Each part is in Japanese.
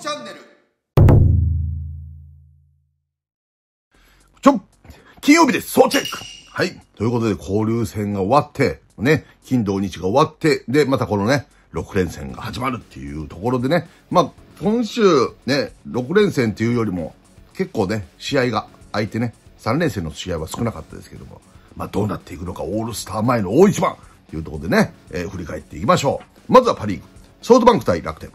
チャンネルちょ金曜日です総チェックはい。ということで、交流戦が終わって、ね、金土日が終わって、で、またこのね、6連戦が始まるっていうところでね、まあ、今週、ね、6連戦っていうよりも、結構ね、試合が空いてね、3連戦の試合は少なかったですけども、まあ、どうなっていくのか、オールスター前の大一番というところでね、えー、振り返っていきましょう。まずはパリーグ、ソフトバンク対楽天。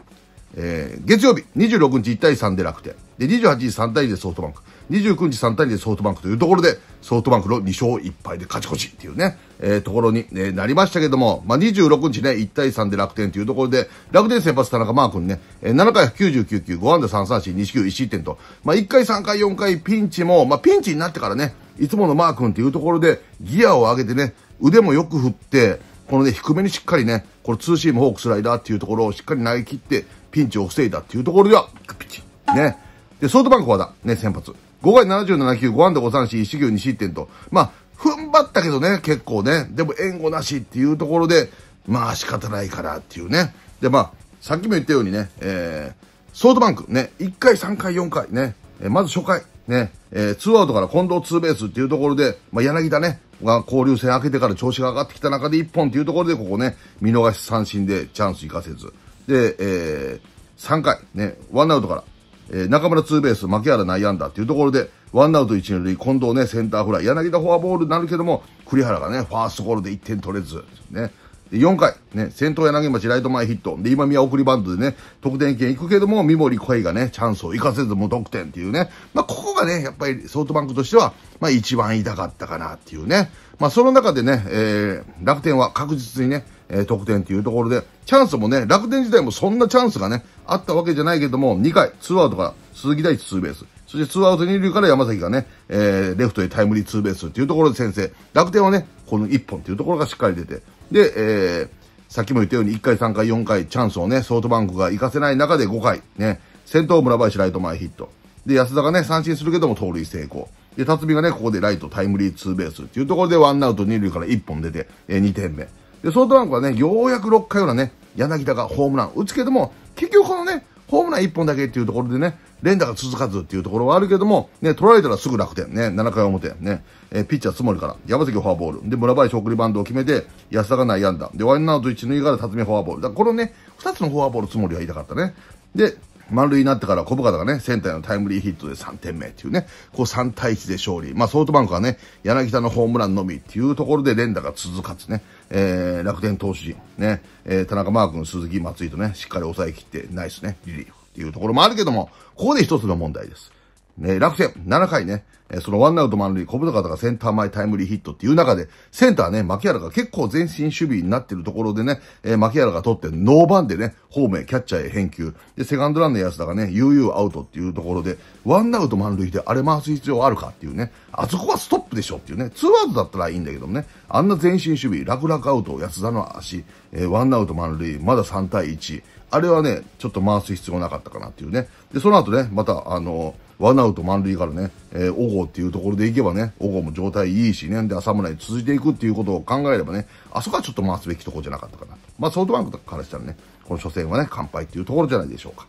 えー、月曜日、26日1対3で楽天。で、28日3対2でソフトバンク。29日3対2でソフトバンクというところで、ソフトバンクの2勝1敗で勝ち越しっていうね、えー、ところに、ね、なりましたけども、まあ、26日ね、1対3で楽天というところで、楽天先発田中マー君ね、えー、7回99球、5安打3三振、2四球1失点と、まあ、1回、3回、4回、ピンチも、まあ、ピンチになってからね、いつものマー君というところで、ギアを上げてね、腕もよく振って、このね、低めにしっかりね、このツーシーム、ホーク、スライダーっていうところをしっかり投げ切って、ピンチを防いだっていうところでは、ピッチ。ね。で、ソフトバンクはだ、ね、先発。5回77球、5安打5三振、1球2失点と。まあ、踏ん張ったけどね、結構ね。でも援護なしっていうところで、まあ仕方ないからっていうね。で、まあ、さっきも言ったようにね、えー、ソフトバンクね、1回、3回、4回ね、えー、まず初回、ね、えー、2アウトから近藤ツーベースっていうところで、まあ、柳田ね、が交流戦明けてから調子が上がってきた中で1本っていうところで、ここね、見逃し三振でチャンス生かせず。で、えー、3回、ね、ワンアウトから、えー、中村ツーベース、牧原内野安打っていうところで、ワンアウト一塁、近藤ね、センターフライ、柳田フォアボールになるけども、栗原がね、ファーストゴールで1点取れず、ね。で、4回、ね、先頭柳町ライト前ヒット。で、今宮送りバントでね、得点圏行くけども、三森恋がね、チャンスを生かせず無得点っていうね。まあ、ここがね、やっぱりソフトバンクとしては、まあ、一番痛かったかなっていうね。まあ、その中でね、えー、楽天は確実にね、え得点というところで、チャンスもね、楽天時代もそんなチャンスがね、あったわけじゃないけども、2回、ツーアウトから鈴木大地ツーベース。そしてツーアウト二塁から山崎がね、えー、レフトへタイムリーツーベースっていうところで先生。楽天はね、この1本っていうところがしっかり出て。で、えー、さっきも言ったように1回、3回、4回チャンスをね、ソフトバンクが活かせない中で5回、ね、先頭村林ライト前ヒット。で、安田がね、三振するけども盗塁成功。で、辰巳がね、ここでライトタイムリーツーベースっていうところでワンアウト二塁から1本出て、え2点目。で、ソフトバンクはね、ようやく6回裏ね、柳田がホームラン打つけども、結局このね、ホームラン1本だけっていうところでね、連打が続かずっていうところはあるけども、ね、取られたらすぐ楽天ね、7回表ね、えー、ピッチャーつもりから、山崎フォアボール、で、村林送りバンドを決めて、安田が内野安打、で、ワイアウト1塁から辰巳フォアボール。だからこのね、2つのフォアボールつもりは言いたかったね。で、満塁になってから小深田がね、センターのタイムリーヒットで3点目っていうね、こう3対1で勝利。まあソフトバンクはね、柳田のホームランのみっていうところで連打が続かずね。えー、楽天投手陣、ね、えー、田中マー君、鈴木、松井とね、しっかり抑えきって、ナイスね、リリーフっていうところもあるけども、ここで一つの問題です。ね、楽天、7回ね、えー、そのワンアウト満塁、小深方がセンター前タイムリーヒットっていう中で、センターね、牧原が結構前進守備になってるところでね、えー、牧原が取ってノーバンでね、ホームへキャッチャーへ返球。で、セカンドランの安田がね、悠々アウトっていうところで、ワンアウト満塁であれ回す必要あるかっていうね、あそこはストップでしょっていうね、ツーアウトだったらいいんだけどもね、あんな前進守備、楽々アウト、安田の足、えー、ワンアウト満塁、まだ3対1、あれはね、ちょっと回す必要なかったかなっていうね。で、その後ね、また、あの、ワンアウト満塁からね、えー、小っていうところでいけばね、小郷も状態いいしね、で、浅村に続いていくっていうことを考えればね、あそこはちょっと回すべきとこじゃなかったかなと。まあ、ソフトバンクからしたらね、この初戦はね、乾杯っていうところじゃないでしょうか。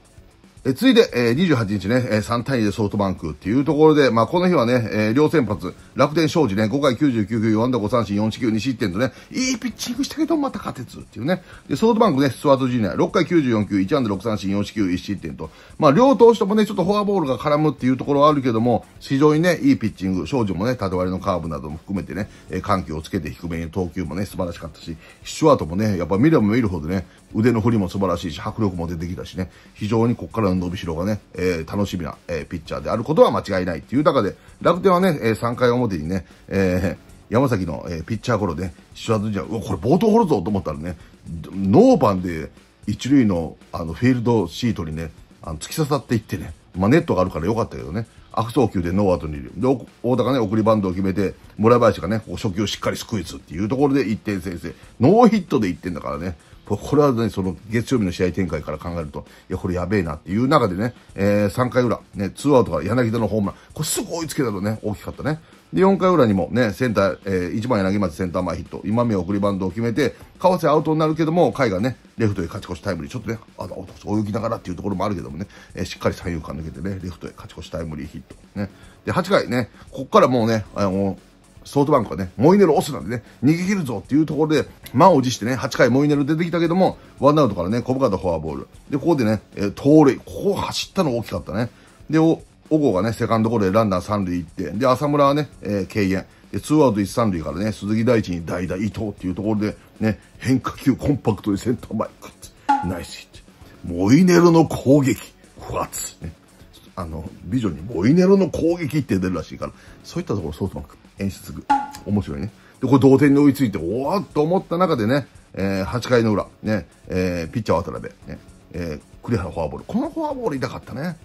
え続いて、えー、28日ね、え3対2でソフトバンクっていうところで、まあ、この日はね、えー、両先発、楽天庄司ね、5回99球、4打5三振、4四球、2失点とね、いいピッチングしたけど、また勝てずっていうね。で、ソフトバンクね、スワートジ内、ニア、6回94球、1安打6三振、4四球、1失点と、まあ、両投手ともね、ちょっとフォアボールが絡むっていうところはあるけども、非常にね、いいピッチング、庄司もね、縦割りのカーブなども含めてね、え緩急をつけて低めに投球もね、素晴らしかったし、シュワートもね、やっぱ見れば見るほどね、腕の振りも素晴らしいし、迫力も出てきたしね、非常にここからの伸びしろがね、えー、楽しみな、えー、ピッチャーであることは間違いないっていう中で、楽天はね、えー、3回表にね、えー、山崎の、えー、ピッチャーゴロで、ね、シュワじゃうわ、これ冒頭掘るぞと思ったらね、ノーバンで一塁のあのフィールドシートにね、あの突き刺さっていってね、まあ、ネットがあるから良かったけどね、悪送球でノーアウトにいる。で、大田がね、送りバントを決めて、村林がね、ここ初球をしっかりスクイズっていうところで1点先制。ノーヒットで1点だからね、これはね、その月曜日の試合展開から考えると、いや、これやべえなっていう中でね、えー、3回裏、ね、2アウトから柳田のホームラン、これすぐ追いつけたのね、大きかったね。で、4回裏にもね、センター、えー、1番柳町センター前ヒット、今目送りバンドを決めて、川瀬アウトになるけども、海がね、レフトへ勝ち越しタイムリー、ちょっとね、あの、泳ぎながらっていうところもあるけどもね、えー、しっかり三遊間抜けてね、レフトへ勝ち越しタイムリーヒット。ね。で、8回ね、ここからもうね、あの、ソフトバンクはね、モイネル押すなんでね、逃げ切るぞっていうところで、満を持してね、8回モイネル出てきたけども、ワンアウトからね、小深田フォアボール。で、ここでね、え盗塁。ここ走ったの大きかったね。で、お、お郷がね、セカンドゴロでランナー三塁行って、で、浅村はね、えー、敬遠。で、ツーアウト一三塁からね、鈴木大地に代打伊藤っていうところで、ね、変化球コンパクトにセンター前、クッナイスヒット。モイネルの攻撃。ふわつ、ね。あの、ビジョンにモイネルの攻撃って出るらしいから、そういったところソフトバンク演出面白いね。で、これ同点に追いついて、おおっと思った中でね、えー、8回の裏、ね、えー、ピッチャー渡辺、ね、えー、栗原フォアボール。このフォアボール痛かったね。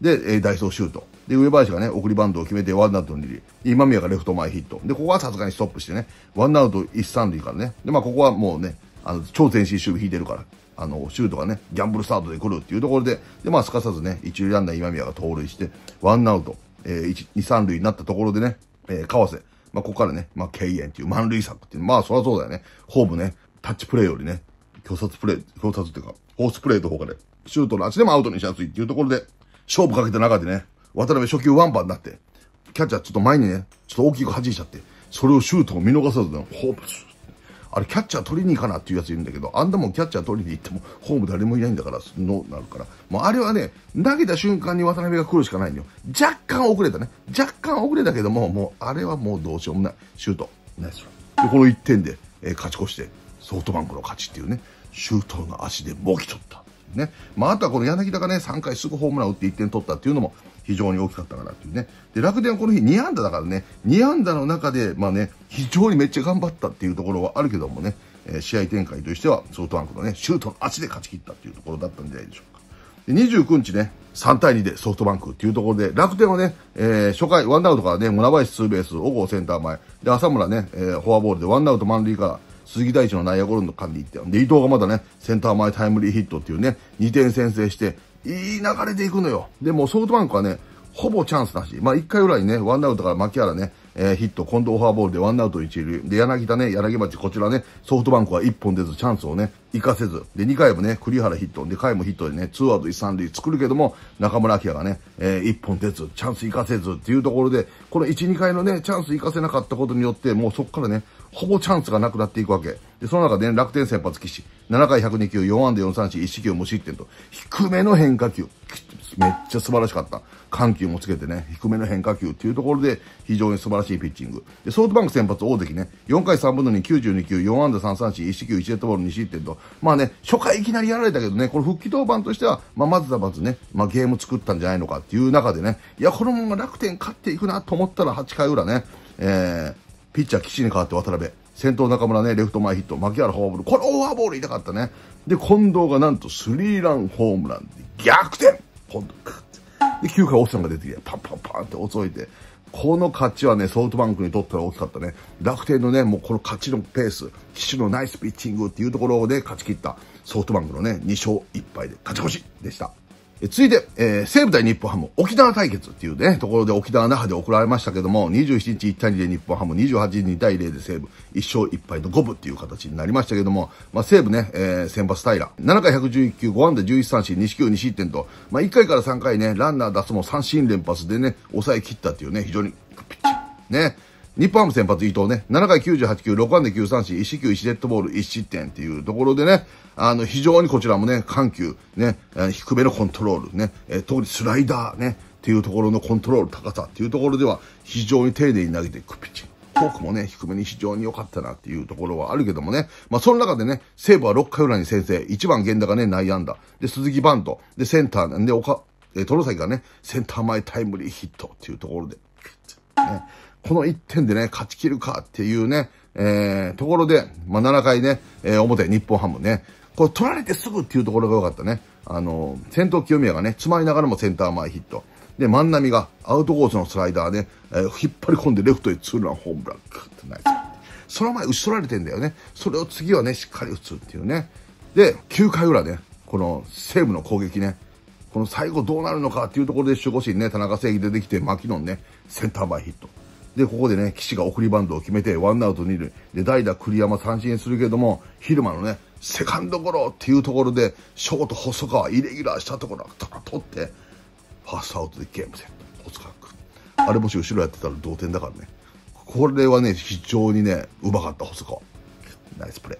で、えー、ダイソーシュート。で、上林がね、送りバントを決めて、ワンアウト二塁。今宮がレフト前ヒット。で、ここはさすがにストップしてね、ワンアウト一三塁からね。で、まあ、ここはもうね、あの、超前進守備引いてるから、あの、シュートがね、ギャンブルスタートで来るっていうところで、で、まあ、すかさずね、一塁ランナー今宮が盗塁して、ワンアウト、えー、一、二三塁になったところでね、えー、川瀬。まあ、ここからね、まあ、敬遠っていう満塁策っていう、まあ、そりゃそうだよね。ホームね、タッチプレーよりね、強殺プレイ、強殺っていうか、ホースプレイの方がで、シュートの足でもアウトにしやすいっていうところで、勝負かけた中でね、渡辺初球ワンパンになって、キャッチャーちょっと前にね、ちょっと大きく弾いちゃって、それをシュートを見逃さずね、ホープ、あれキャッチャー取りに行かなっていうやついるんだけど、あんなもんキャッチャー取りに行っても、ホーム誰もいないんだから、のなるから。もうあれはね、投げた瞬間に渡辺が来るしかないんよ。若干遅れたね。若干遅れたけども、もうあれはもうどうしようもない。シュート。ナイスで、この1点で、えー、勝ち越して、ソフトバンクの勝ちっていうね、周東の足でもぎ取った。ね。まあ、あとはこの柳田がね、3回すぐホームラン打って1点取ったっていうのも、非常に大きかったかなていうね。で、楽天はこの日2安打だからね、2安打の中で、まあね、非常にめっちゃ頑張ったっていうところはあるけどもね、えー、試合展開としてはソフトバンクのね、シュートの足で勝ち切ったっていうところだったんじゃないでしょうか。で29日ね、3対2でソフトバンクっていうところで、楽天はね、えー、初回ワンアウトからね、村林ツーベース、小郷センター前、で、浅村ね、えー、フォアボールでワンアウト満塁から、鈴木大地の内野ゴロの間にって、で、伊藤がまだね、センター前タイムリーヒットっていうね、2点先制して、いい流れでいくのよ。で、もソフトバンクはね、ほぼチャンスだし、まあ、1回ぐらいね、ワンアウトから牧原ね、えー、ヒット、近藤フォアボールでワンアウト一塁。で、柳田ね、柳町、こちらね、ソフトバンクは1本出ず、チャンスをね、活かせず。で、2回もね、栗原ヒット、で、回もヒットでね、ツーアウト一三塁作るけども、中村明がね、えー、1本出ず、チャンス活かせずっていうところで、この1、2回のね、チャンス活かせなかったことによって、もうそこからね、ほぼチャンスがなくなっていくわけ。で、その中で、ね、楽天先発岸、7回102球、4安打4三振、1四球無失点と、低めの変化球、めっちゃ素晴らしかった。緩急もつけてね、低めの変化球っていうところで、非常に素晴らしいピッチング。で、ソフトバンク先発大関ね、4回3分の2、92球、4安打3三振、1四球1デッドボール2失点と、まあね、初回いきなりやられたけどね、これ復帰登板としては、まあ、まずはまずね、まあ、ゲーム作ったんじゃないのかっていう中でね、いや、このまま楽天勝っていくなと思ったら8回裏ね、えー、ピッチャー岸に代わって渡辺。先頭中村ね、レフト前ヒット。牧原フォアボール。これオーバーボール痛かったね。で、近藤がなんとスリーランホームランで逆転ポンとクッで、9回オさんが出てきて、パンパンパンって襲いて。この勝ちはね、ソフトバンクにとっては大きかったね。楽天のね、もうこの勝ちのペース、騎手のナイスピッチングっていうところで勝ち切ったソフトバンクのね、2勝1敗で勝ち越しでした。続いて、えー、西武対日本ハム、沖縄対決っていうね、ところで沖縄那覇で送られましたけども、27日1対2で日本ハム、28日2対0で西武、1勝1敗の5分っていう形になりましたけども、まあ、西武ね、えー、先発平、7回111球、5安打11三振、西球2失点と、まあ、1回から3回ね、ランナー出すも三振連発でね、抑え切ったっていうね、非常に、ピッチ、ね、日本ハム先発伊藤ね、7回98球、6安で9三振、1四球、1デッドボール、1失点っていうところでね、あの、非常にこちらもね、緩急、ね、低めのコントロール、ね、え特にスライダーね、っていうところのコントロール高さっていうところでは、非常に丁寧に投げていくピッチフォークもね、低めに非常に良かったなっていうところはあるけどもね。まあ、その中でね、西武は6回裏に先制。1番源田がね、内野安打。で、鈴木バント。で、センターなんで、岡、えトロサイがね、センター前タイムリーヒットっていうところで。ねこの1点でね、勝ち切るかっていうね、えー、ところで、まあ、7回ね、えー、表、日本ハムね、これ取られてすぐっていうところが良かったね。あのー、先頭清宮がね、詰まりながらもセンター前ヒット。で、万波がアウトコースのスライダーね、えー、引っ張り込んでレフトへツーランホームラン、クっナイス。その前打ち取られてんだよね。それを次はね、しっかり打つっていうね。で、9回裏ね、この西武の攻撃ね、この最後どうなるのかっていうところで守護神ね、田中正義出てきて、マキノンね、センター前ヒット。で、ここでね、岸が送りバンドを決めて、ワンアウト二塁。で、代打栗山三振するけども、昼間のね、セカンドゴロっていうところで、ショート細川、イレギュラーしたところから取って、ファーストアウトでゲームセット。細川君。あれもし後ろやってたら同点だからね。これはね、非常にね、うまかった、細川。ナイスプレー。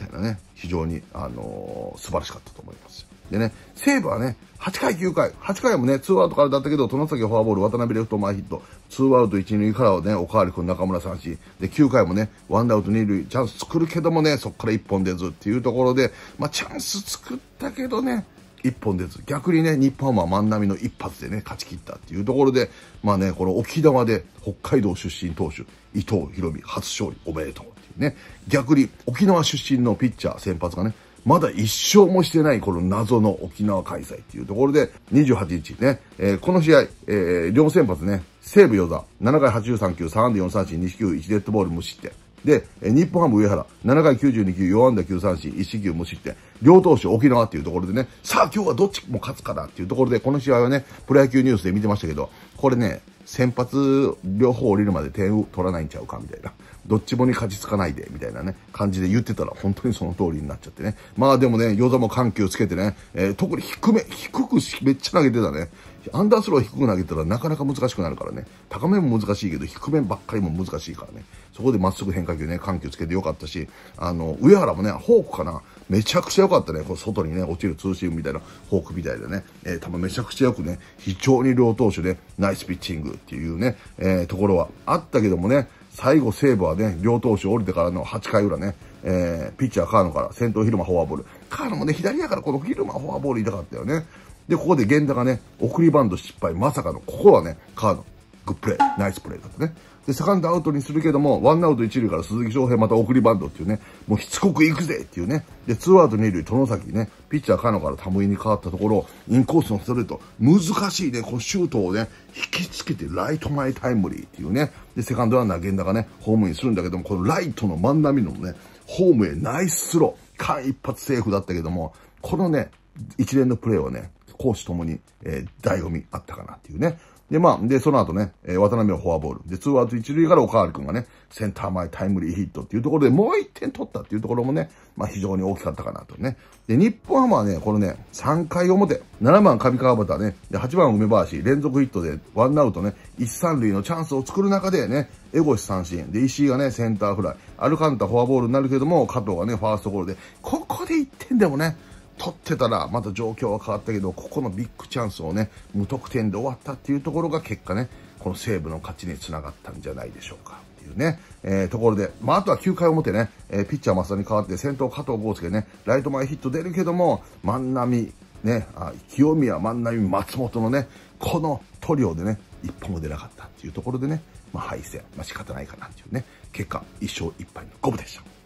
みたいなね、非常に、あのー、素晴らしかったと思います。でね、西武はね、8回、9回、8回もね、ツーアウトからだったけど、殿崎フォアボール、渡辺レフト前ヒット、ツーアウト1、塁からはね、おかわり君、中村三し、で、9回もね、ワンアウト2塁、チャンス作るけどもね、そこから1本出ずっていうところで、まあ、チャンス作ったけどね、1本出ず、逆にね、日本は万波の一発でね、勝ち切ったっていうところで、まあね、この沖縄で北海道出身投手、伊藤博美、初勝利おめでとうっていうね、逆に沖縄出身のピッチャー、先発がね、まだ一勝もしてないこの謎の沖縄開催っていうところで、28日ね、えー、この試合、えー、両先発ね、西武与座、7回83球、3安打4三振、2四球、1デッドボール無失点。で、日本ハム上原、7回92球、4安打9三振、1四球無失点。両投手沖縄っていうところでね、さあ今日はどっちも勝つかなっていうところで、この試合はね、プロ野球ニュースで見てましたけど、これね、先発両方降りるまで点を取らないんちゃうかみたいな。どっちもに勝ちつかないで、みたいなね、感じで言ってたら、本当にその通りになっちゃってね。まあでもね、ヨザも緩急つけてね、えー、特に低め、低くめっちゃ投げてたね。アンダースロー低く投げたらなかなか難しくなるからね。高めも難しいけど、低めばっかりも難しいからね。そこでまっすぐ変化球ね、緩急つけてよかったし、あの、上原もね、フォークかな。めちゃくちゃ良かったね。こう外にね、落ちるツーシームみたいな、フォークみたいでね、えー、球めちゃくちゃよくね、非常に両投手で、ナイスピッチングっていうね、えー、ところはあったけどもね、最後西武はね、両投手降りてからの8回裏ね、えー、ピッチャー河野から先頭昼間フォアボール。河野もね、左やからこの昼間フォアボール痛かったよね。で、ここで源田がね、送りバント失敗、まさかの、ここはね、河野、グップレイ、ナイスプレイだったね。で、セカンドアウトにするけども、ワンアウト一塁から鈴木翔平また送りバンドっていうね、もうしつこく行くぜっていうね。で、ツーアウト二塁、外崎ね、ピッチャーカノからタムイに変わったところ、インコースのストレート、難しいね、こうシュートをね、引きつけてライト前タイムリーっていうね。で、セカンドランナー源田がね、ホームにするんだけども、このライトの真ん中のね、ホームへナイススロー、間一発セーフだったけども、このね、一連のプレーはね、講師ともに、えー、醍醐味あったかなっていうね。で、まあ、で、その後ね、えー、渡辺はフォアボール。で、ツーアウト一塁からおかわりくんがね、センター前タイムリーヒットっていうところでもう一点取ったっていうところもね、まあ非常に大きかったかなとね。で、日本ハムはね、このね、3回表、7番上川端ね、で、8番梅林、連続ヒットでワンアウトね、1、3塁のチャンスを作る中でね、エゴシ三振。で、石井がね、センターフライ。アルカンタフォアボールになるけども、加藤がね、ファーストゴールで、ここで1点でもね、取ってたらまた状況は変わったけど、ここのビッグチャンスをね、無得点で終わったっていうところが結果ね、この西武の勝ちにつながったんじゃないでしょうか。っていうね、えー、ところで、まあ、あとは9回表ね、えー、ピッチャー増田に代わって先頭加藤豪介ね、ライト前ヒット出るけども、万波、ね、あ清宮、万波、松本のね、この塗料でね、一歩も出なかったっていうところでね、まあ、敗戦、まあ、仕方ないかなっていうね、結果、1勝1敗の五分でした。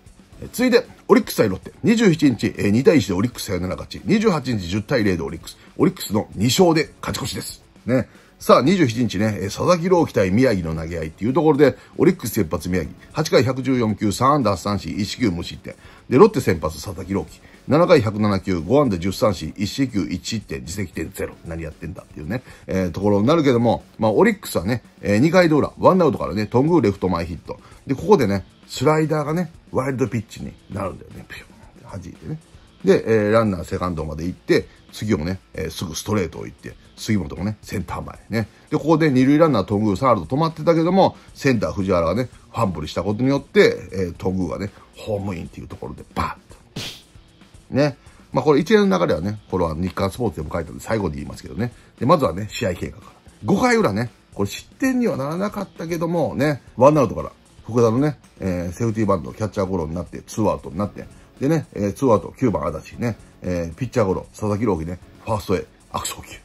ついで、オリックス対ロッテ。27日、えー、2対1でオリックスサヨナラ勝ち。28日、10対0でオリックス。オリックスの2勝で勝ち越しです。ね。さあ、27日ね、佐々木朗希対宮城の投げ合いっていうところで、オリックス先発宮城。8回114球、3安打8三振、1球無失点。で、ロッテ先発佐々木朗希。7回107球、5安打1 3三1四球1失点、自責点0。何やってんだっていうね、えー、ところになるけども、まあ、オリックスはね、えー、2回の裏、ワンアウトからね、トグーレフト前ヒット。で、ここでね、スライダーがね、ワイルドピッチになるんだよね。ピューンって弾いてね。で、えー、ランナーセカンドまで行って、次もね、えー、すぐストレートを行って、杉本もね、センター前ね。で、ここで二塁ランナー、グーサールと止まってたけども、センター藤原がね、ファンブルしたことによって、えー、グーがね、ホームインっていうところで、バーッと。ね。まあ、これ一連の流れはね、これは日刊スポーツでも書いたんで、最後で言いますけどね。で、まずはね、試合計画から。5回裏ね、これ失点にはならなかったけども、ね、ワンアウトから福田のね、えー、セーフティーバント、キャッチャーゴロになって、ツーアウトになって、でね、えー、ツーアウト、9番足立ね、えー、ピッチャーゴロ、佐々木朗希ね、ファーストへ、悪送球。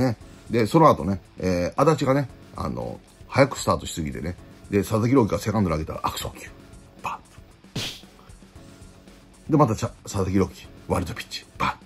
ね。で、その後ね、えー、足立がね、あの、早くスタートしすぎてね、で、佐々木朗希がセカンド投げたら悪送球。バッと。で、また佐々木朗希、ワールドピッチ、バッと。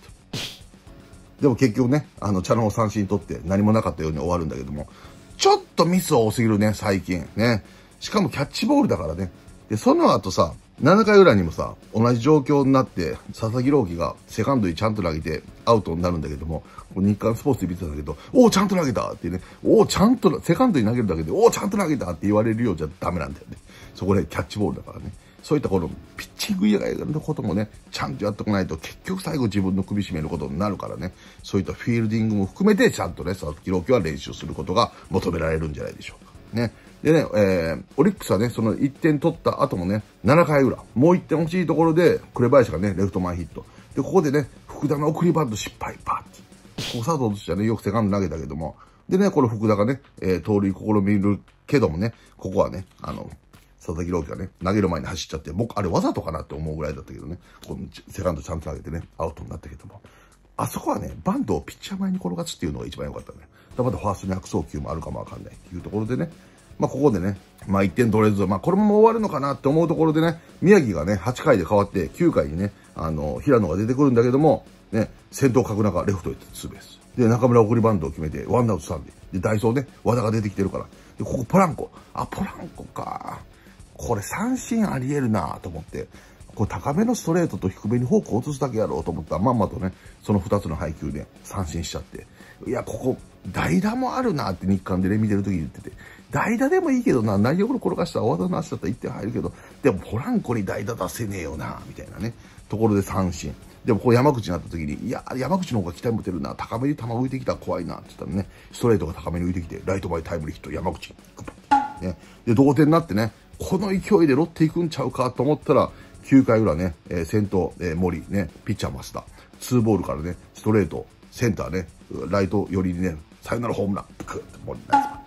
でも結局ね、あの、茶のを三振取って何もなかったように終わるんだけども、ちょっとミス多すぎるね、最近。ね。しかもキャッチボールだからね。で、その後さ、7回裏にもさ、同じ状況になって、佐々木朗希がセカンドにちゃんと投げてアウトになるんだけども、日刊スポーツで見てたんだけど、おお、ちゃんと投げたってね、おお、ちゃんと、セカンドに投げるだけで、おお、ちゃんと投げたって言われるようじゃダメなんだよね。そこでキャッチボールだからね。そういったこのピッチング以外のこともね、ちゃんとやってこないと結局最後自分の首絞めることになるからね、そういったフィールディングも含めてちゃんとね、佐々木朗希は練習することが求められるんじゃないでしょうか。ね。でね、えー、オリックスはね、その1点取った後もね、7回裏、もう1点欲しいところで、紅林がね、レフト前ヒット。で、ここでね、福田の送りバント失敗、パッこう佐藤としてはね、よくセカンド投げたけども、でね、この福田がね、えー、盗塁試みるけどもね、ここはね、あの、佐々木朗希がね、投げる前に走っちゃって、僕、あれわざとかなって思うぐらいだったけどね、このセカンドちゃんと上げてね、アウトになったけども。あそこはね、バントをピッチャー前に転がすっていうのが一番良かったね。だまだファーストに悪送球もあるかもわかんないっていうところでね、まあ、ここでね、まあ、1点取れず、まあ、これも終わるのかなって思うところでね、宮城がね、8回で変わって、9回にね、あの、平野が出てくるんだけども、ね、先頭角中、レフトへツーベース。で、中村送りバントを決めて、ワンアウト3で。で、ダイソーね、和田が出てきてるから。で、ここポランコ。あ、ポランコか。これ三振あり得るなと思って。こう高めのストレートと低めにフォークを落とすだけやろうと思ったら、まんまとね、その2つの配球で三振しちゃって。いや、ここ、代打もあるなって日韓でね、見てる時に言ってて。代打でもいいけどな、内容ゴ転がしたら大技の足だったら1点入るけど、でもポランコに代打出せねえよな、みたいなね、ところで三振。でもこう山口になった時に、いや、山口の方が期待持てるな、高めに球浮いてきたら怖いな、って言ったらね、ストレートが高めに浮いてきて、ライト前タイムリーヒット、山口、ね。で、同点になってね、この勢いでロッテ行くんちゃうかと思ったら、9回裏ね、えー、先頭、えー、森、ね、ピッチャー増田、2ボールからね、ストレート、センターね、ライト寄りにね、サヨナラホームラン、ブクッと森ナイス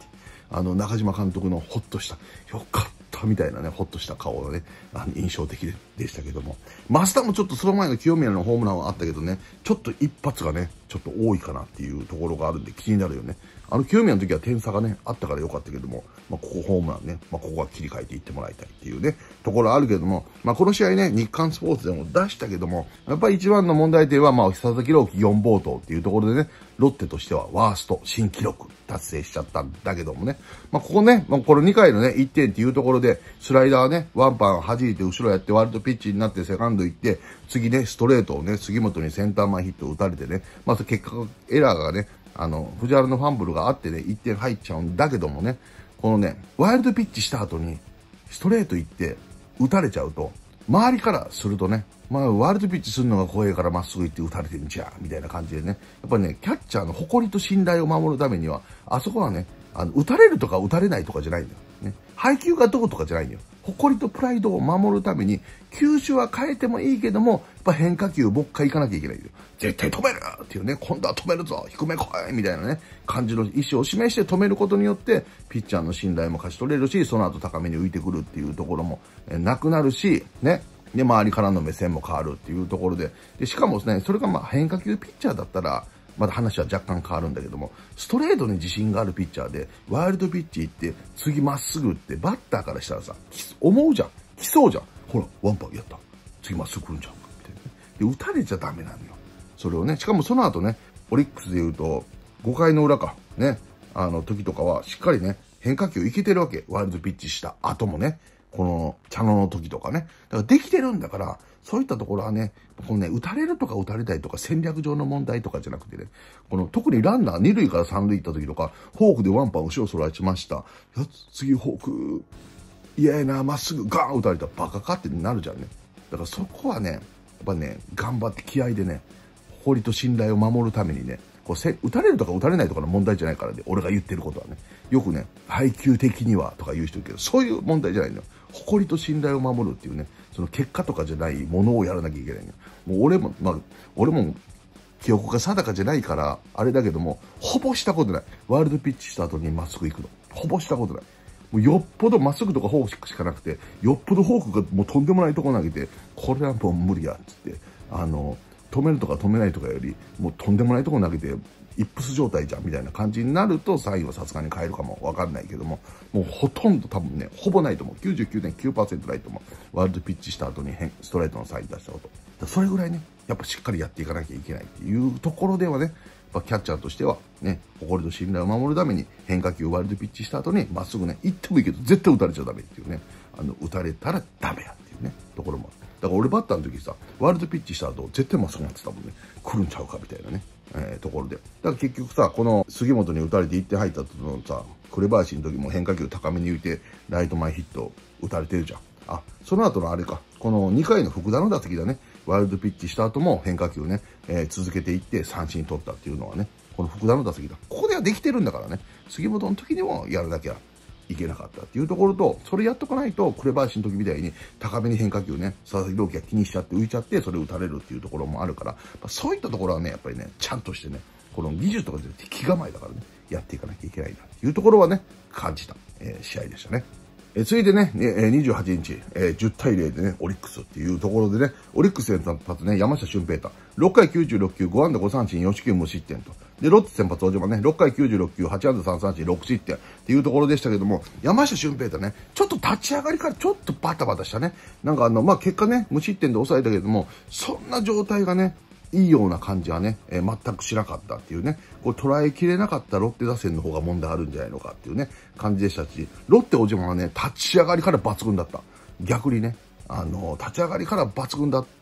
あの、中島監督のほっとした、よかったみたいなね、ほっとした顔がね、あの印象的ででしたけども。まあ、もちょっとその前の清宮のホームランはあったけどね、ちょっと一発がね、ちょっと多いかなっていうところがあるんで気になるよね。あの9名の時は点差がね、あったから良かったけども、まあ、ここホームランね、まあ、ここは切り替えていってもらいたいっていうね、ところあるけども、まあ、この試合ね、日刊スポーツでも出したけども、やっぱり一番の問題点は、まあ、久崎朗希4冒頭っていうところでね、ロッテとしてはワースト新記録達成しちゃったんだけどもね、まあ、ここね、まあ、この2回のね、1点っていうところで、スライダーね、ワンパン弾いて後ろやってワールドピッチになってセカンド行って、次ね、ストレートをね、杉本にセンター前ヒットを打たれてね、まあ、結果、エラーがね、あの、藤原のファンブルがあってね、1点入っちゃうんだけどもね、このね、ワイルドピッチした後に、ストレート行って、打たれちゃうと、周りからするとね、まあ、ワイルドピッチするのが怖いからまっすぐ行って打たれてんじゃん、みたいな感じでね。やっぱね、キャッチャーの誇りと信頼を守るためには、あそこはね、あの、打たれるとか打たれないとかじゃないんだよ。ね。配球がどうとかじゃないんだよ。誇りとプライドを守るために、球種は変えてもいいけども、やっぱ変化球もう回行かなきゃいけない絶対止めるっていうね、今度は止めるぞ低め来いみたいなね、感じの意思を示して止めることによって、ピッチャーの信頼も勝ち取れるし、その後高めに浮いてくるっていうところもなくなるし、ね、で、周りからの目線も変わるっていうところで、で、しかもですね、それがまあ変化球ピッチャーだったら、まだ話は若干変わるんだけども、ストレートに自信があるピッチャーで、ワイルドピッチ行って、次まっすぐって、バッターからしたらさ、思うじゃん。来そうじゃん。ほら、ワンパンやった。次まっすぐ来るんじゃんか。みたいな。で、打たれちゃダメなのよ。それをね、しかもその後ね、オリックスで言うと、5回の裏か、ね、あの時とかは、しっかりね、変化球いけてるわけ。ワイルドピッチした後もね、この、茶野の時とかね。だからできてるんだから、そういったところはね、このね、打たれるとか打たれたいとか戦略上の問題とかじゃなくてね、この特にランナー2塁から3塁行った時とか、フォークでワンパン後ろ揃えちました。次フォーク、嫌やな、まっすぐガーン打たれたらバカかってなるじゃんね。だからそこはね、やっぱね、頑張って気合でね、誇りと信頼を守るためにね、こうせ打たれるとか打たれないとかの問題じゃないからね、俺が言ってることはね。よくね、配球的にはとか言う人いるけど、そういう問題じゃないのよ。誇りと信頼を守るっていうね、その結果とかじゃないものをやらなきゃいけない。もう俺も、まあ、俺も記憶が定かじゃないから、あれだけども、ほぼしたことない。ワールドピッチした後にまっすぐ行くの。ほぼしたことない。もうよっぽどまっすぐとかフォークしかなくて、よっぽどフォークがもうとんでもないとこ投げて、これはもう無理や、つって、あの、止めるとか止めないとかより、もうとんでもないとこ投げて、イップス状態じゃんみたいな感じになると、サインはさすがに変えるかもわかんないけども、もうほとんど多分ね、ほぼないと思う。99.9%ないと思う。ワールドピッチした後に変ストレートのサイン出したこと。それぐらいね、やっぱしっかりやっていかなきゃいけないっていうところではね、まキャッチャーとしては、ね、誇りと信頼を守るために変化球をワイルドピッチした後に、まっすぐね、行ってもいいけど、絶対打たれちゃダメっていうね、あの、打たれたらダメやっていうね、ところもあだから俺バッターの時さ、ワイルドピッチした後、絶対まっすぐなってたもんね、来るんちゃうかみたいなね、えー、ところで。だから結局さ、この杉本に打たれて1点入ったののさ、紅林の時も変化球高めに浮いて、ライト前ヒット打たれてるじゃん。あ、その後のあれか、この2回の福田の打席だね。ワイルドピッチした後も変化球ね、えー、続けていって三振取ったっていうのはね、この福田の打席だ。ここではできてるんだからね、杉本の時にもやるだけや。いけなかったっていうところと、それやっとかないと、紅林の時みたいに高めに変化球ね、佐々木朗希が気にしちゃって浮いちゃって、それを打たれるっていうところもあるから、まそういったところはね、やっぱりね、ちゃんとしてね、この技術とかで気構えだからね、やっていかなきゃいけないなっていうところはね、感じた、えー、試合でしたね。え続いてね、28日、え10対0でね、オリックスっていうところでね、オリックス先発ね、山下俊平太、6回96球、5安打5三振、4四球無失点と。で、ロッテ先発、小島ね、6回96球、8安打3三振、6失点っていうところでしたけども、山下俊平とね、ちょっと立ち上がりからちょっとバタバタしたね。なんかあの、まあ、結果ね、無失点で抑えたけども、そんな状態がね、いいような感じはね、えー、全くしなかったっていうね、これ捉えきれなかったロッテ打線の方が問題あるんじゃないのかっていうね、感じでしたし、ロッテ小島はね、立ち上がりから抜群だった。逆にね、あの、立ち上がりから抜群だった。、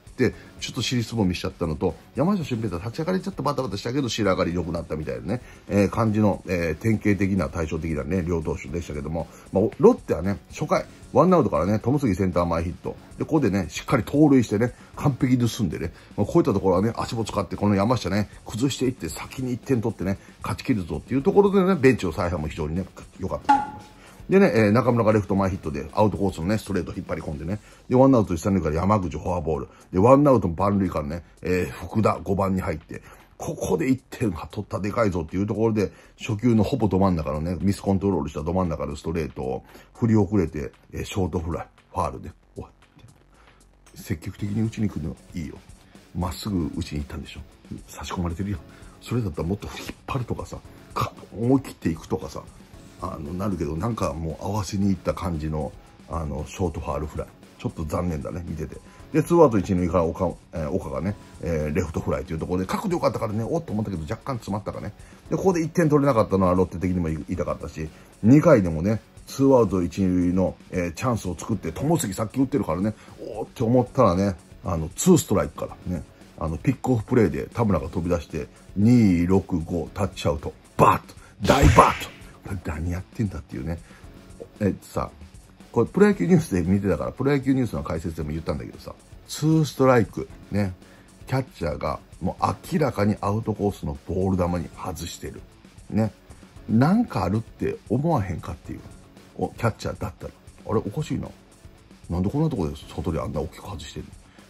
ちょっと尻すぼみしちゃったのと、山下俊平ん立ち上がりちょっとバタバタしたけど、仕上がり良くなったみたいなね、えー、感じの、えー、典型的な対照的なね、両投手でしたけども、まあ、ロッテはね、初回、ワンアウトからね、友杉センター前ヒット。で、ここでね、しっかり盗塁してね、完璧に盗んでね、まあ、こういったところはね、足も使って、この山下ね、崩していって、先に1点取ってね、勝ち切るぞっていうところでね、ベンチの采配も非常にね、良かったと思います。でね、えー、中村がレフト前ヒットで、アウトコースのね、ストレート引っ張り込んでね。で、ワンアウト一三塁から山口フォアボール。で、ワンアウト万塁からね、えー、福田5番に入って、ここで1点が取ったでかいぞっていうところで、初球のほぼど真ん中のね、ミスコントロールしたど真ん中のストレートを振り遅れて、えー、ショートフライ、ファールで、終わって。積極的に打ちに行くのいいよ。まっすぐ打ちに行ったんでしょ。差し込まれてるよ。それだったらもっと引っ張るとかさ、か思い切っていくとかさ、あのなるけどなんかもう合わせにいった感じのあのショートファールフライちょっと残念だね見ててでツーアウト一塁から岡,、えー、岡がね、えー、レフトフライというところで角度良かったからねおっと思ったけど若干詰まったかねでここで1点取れなかったのはロッテ的にも痛かったし2回でもねツーアウト一塁の、えー、チャンスを作って友杉さっき打ってるからねおーって思ったらねあのツーストライクからねあのピックオフプレーで田村が飛び出して265タッチアウトバッと大バッと何やってんだっていうね。えっとさ、これプロ野球ニュースで見てたから、プロ野球ニュースの解説でも言ったんだけどさ、2ストライク、ね、キャッチャーがもう明らかにアウトコースのボール球に外してる。ね。なんかあるって思わへんかっていう。おキャッチャーだったら。あれおかしいな。なんでこんなとこで外であんな大きく外してる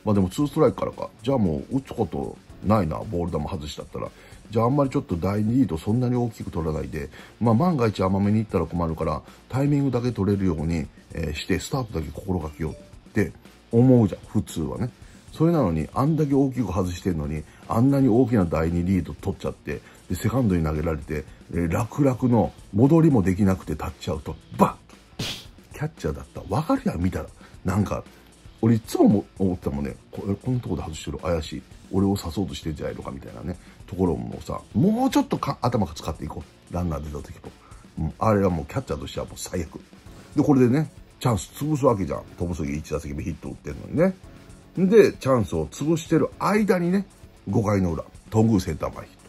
まあでも2ストライクからか。じゃあもう打つことないな、ボール球外しちゃったら。じゃああんまりちょっと第2リードそんなに大きく取らないで、まあ、万が一甘めにいったら困るからタイミングだけ取れるように、えー、してスタートだけ心がけようって思うじゃん普通はねそれなのにあんだけ大きく外してるのにあんなに大きな第2リード取っちゃってでセカンドに投げられて、えー、楽々の戻りもできなくて立っちゃうとバッキャッチャーだったわかるやん見たらなんか俺いつも思ってたもんねここのとこで外してる怪しい俺を刺そうとしてんじゃないのかみたいなねところもさ、もうちょっとか頭使っていこう。ランナー出た時と。うん、あれはもうキャッチャーとしてはもう最悪。で、これでね、チャンス潰すわけじゃん。飛ぶすぎ1打席目ヒット打ってるのにね。で、チャンスを潰してる間にね、5回の裏、頓宮センター前ヒット。